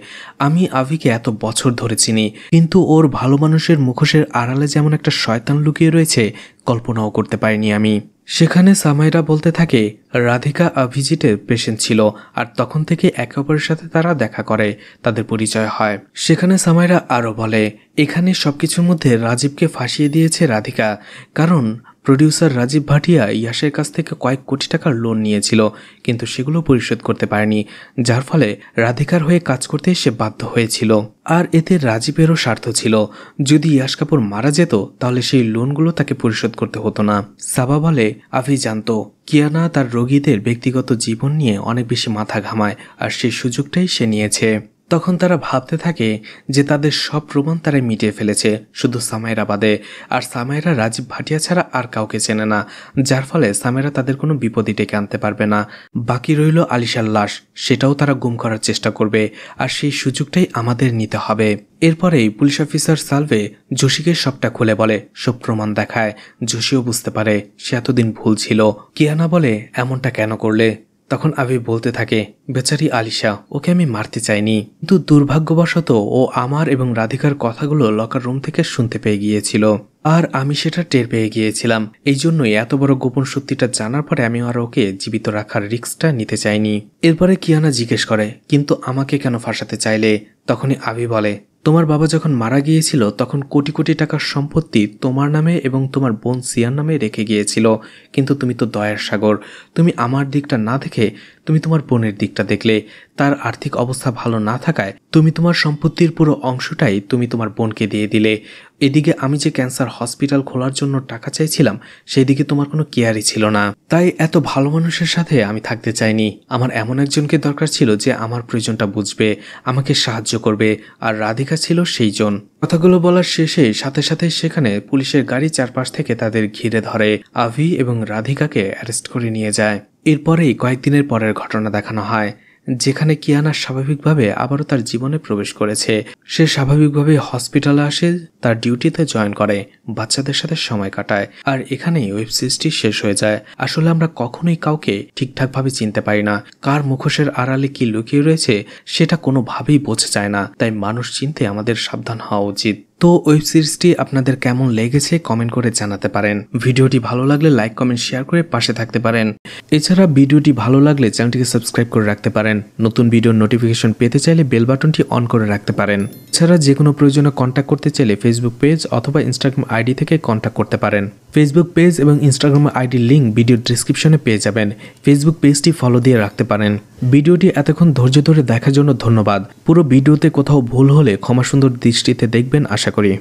আমি আভিকে এত বছর ধরে চিনি কিন্তু ওর ভালো মানুষের মুখোশের আড়ালে যেমন একটা শয়তান লুকিয়ে রয়েছে কল্পনাও করতে পারিনি আমি সেখানে সামাইরা বলতে থাকে রাধিকা অভিজিতের পেশেন্ট ছিল আর তখন থেকে একে অপরের সাথে তারা দেখা করে তাদের পরিচয় হয় সেখানে সামাইরা আরও বলে এখানে সব কিছুর মধ্যে রাজীবকে ফাঁসিয়ে দিয়েছে রাধিকা কারণ প্রডিউসার রাজীব ভাটিয়া ইয়াসের কাছ থেকে কয়েক কোটি টাকার লোন নিয়েছিল কিন্তু সেগুলো পরিশোধ করতে পারেনি যার ফলে রাধিকার হয়ে কাজ করতে সে বাধ্য হয়েছিল আর এতে রাজীবেরও স্বার্থ ছিল যদি ইয়াস কাপুর মারা যেত তাহলে সেই লোনগুলো তাকে পরিশোধ করতে হতো না সাবা বলে আভি জানত কিয়ানা তার রোগীদের ব্যক্তিগত জীবন নিয়ে অনেক বেশি মাথা ঘামায় আর সেই সুযোগটাই সে নিয়েছে তখন তারা ভাবতে থাকে যে তাদের সব প্রমাণ তারা মিটিয়ে ফেলেছে শুধু সামাইরা বাদে আর সামাইরা রাজীব ভাটিয়া ছাড়া আর কাউকে চেনে না যার ফলে সামাইরা তাদের কোনো বিপদে ডেকে আনতে পারবে না বাকি রইল আলিশার লাশ সেটাও তারা গুম করার চেষ্টা করবে আর সেই সুযোগটাই আমাদের নিতে হবে এরপরেই পুলিশ অফিসার সালভে যোশীকে সবটা খুলে বলে সব প্রমাণ দেখায় যোশীও বুঝতে পারে সে এতদিন ভুল ছিল কিয়ানা বলে এমনটা কেন করলে তখন আবি বলতে থাকে বেচারি আলিশা ওকে আমি মারতে চাইনি কিন্তু দুর্ভাগ্যবশত ও আমার এবং রাধিকার কথাগুলো লকার রুম থেকে শুনতে পেয়ে গিয়েছিল আর আমি সেটা টের পেয়ে গিয়েছিলাম এই জন্যই এত বড় গোপন সত্যিটা জানার পরে আমি আর ওকে জীবিত রাখার রিক্সটা নিতে চাইনি এরপরে কিয়ানা জিজ্ঞেস করে কিন্তু আমাকে কেন ফাঁসাতে চাইলে তখনই আবি বলে তোমার বাবা যখন মারা গিয়েছিল তখন কোটি কোটি টাকার সম্পত্তি তোমার নামে এবং তোমার বোন সিয়ার নামে রেখে গিয়েছিল কিন্তু তুমি তো দয়ার সাগর তুমি আমার দিকটা না দেখে তুমি তোমার বোনের দিকটা দেখলে তার আর্থিক অবস্থা ভালো না থাকায় তুমি তোমার সম্পত্তির পুরো অংশটাই তুমি তোমার বোনকে দিয়ে দিলে এদিকে আমি যে ক্যান্সার হসপিটাল খোলার জন্য টাকা চাইছিলাম সেদিকে তোমার কোনো কেয়ারই ছিল না তাই এত ভালো মানুষের সাথে আমি থাকতে চাইনি আমার এমন একজনকে দরকার ছিল যে আমার প্রয়োজনটা বুঝবে আমাকে সাহায্য করবে আর রাধিকা ছিল সেইজন কথাগুলো বলার শেষে সাথে সাথে সেখানে পুলিশের গাড়ি চারপাশ থেকে তাদের ঘিরে ধরে আভি এবং রাধিকাকে অ্যারেস্ট করে নিয়ে যায় এরপরেই কয়েকদিনের পরের ঘটনা দেখানো হয় যেখানে কিয়ানা স্বাভাবিকভাবে আবারও তার জীবনে প্রবেশ করেছে সে স্বাভাবিকভাবে হসপিটালে আসে তার ডিউটিতে জয়েন করে বাচ্চাদের সাথে সময় কাটায় আর এখানেই ওয়েব সিরিজটি শেষ হয়ে যায় আসলে আমরা কখনোই কাউকে ঠিকঠাকভাবে চিনতে পারি না কার মুখোশের আড়ালে কি লুকিয়ে রয়েছে সেটা কোনোভাবেই বোঝা যায় না তাই মানুষ চিনতে আমাদের সাবধান হওয়া উচিত তো ওয়েব সিরিজটি আপনাদের কেমন লেগেছে কমেন্ট করে জানাতে পারেন ভিডিওটি ভালো লাগলে লাইক কমেন্ট শেয়ার করে পাশে থাকতে পারেন এছাড়া ভিডিওটি ভালো লাগলে চ্যানেলটিকে সাবস্ক্রাইব করে রাখতে পারেন নতুন ভিডিওর নোটিফিকেশন পেতে চাইলে বেল বাটনটি অন করে রাখতে পারেন এছাড়া যে কোনো প্রয়োজনে কন্ট্যাক্ট করতে চাইলে ফেসবুক পেজ অথবা ইনস্টাগ্রাম আইডি থেকে কন্ট্যাক্ট করতে পারেন ফেসবুক পেজ এবং ইনস্টাগ্রাম আইডি লিঙ্ক ভিডিও ডিসক্রিপশনে পেয়ে যাবেন ফেসবুক পেজটি ফলো দিয়ে রাখতে পারেন ভিডিওটি এতক্ষণ ধৈর্য ধরে দেখার জন্য ধন্যবাদ পুরো ভিডিওতে কোথাও ভুল হলে ক্ষমা সুন্দর দৃষ্টিতে দেখবেন আশা আশা করি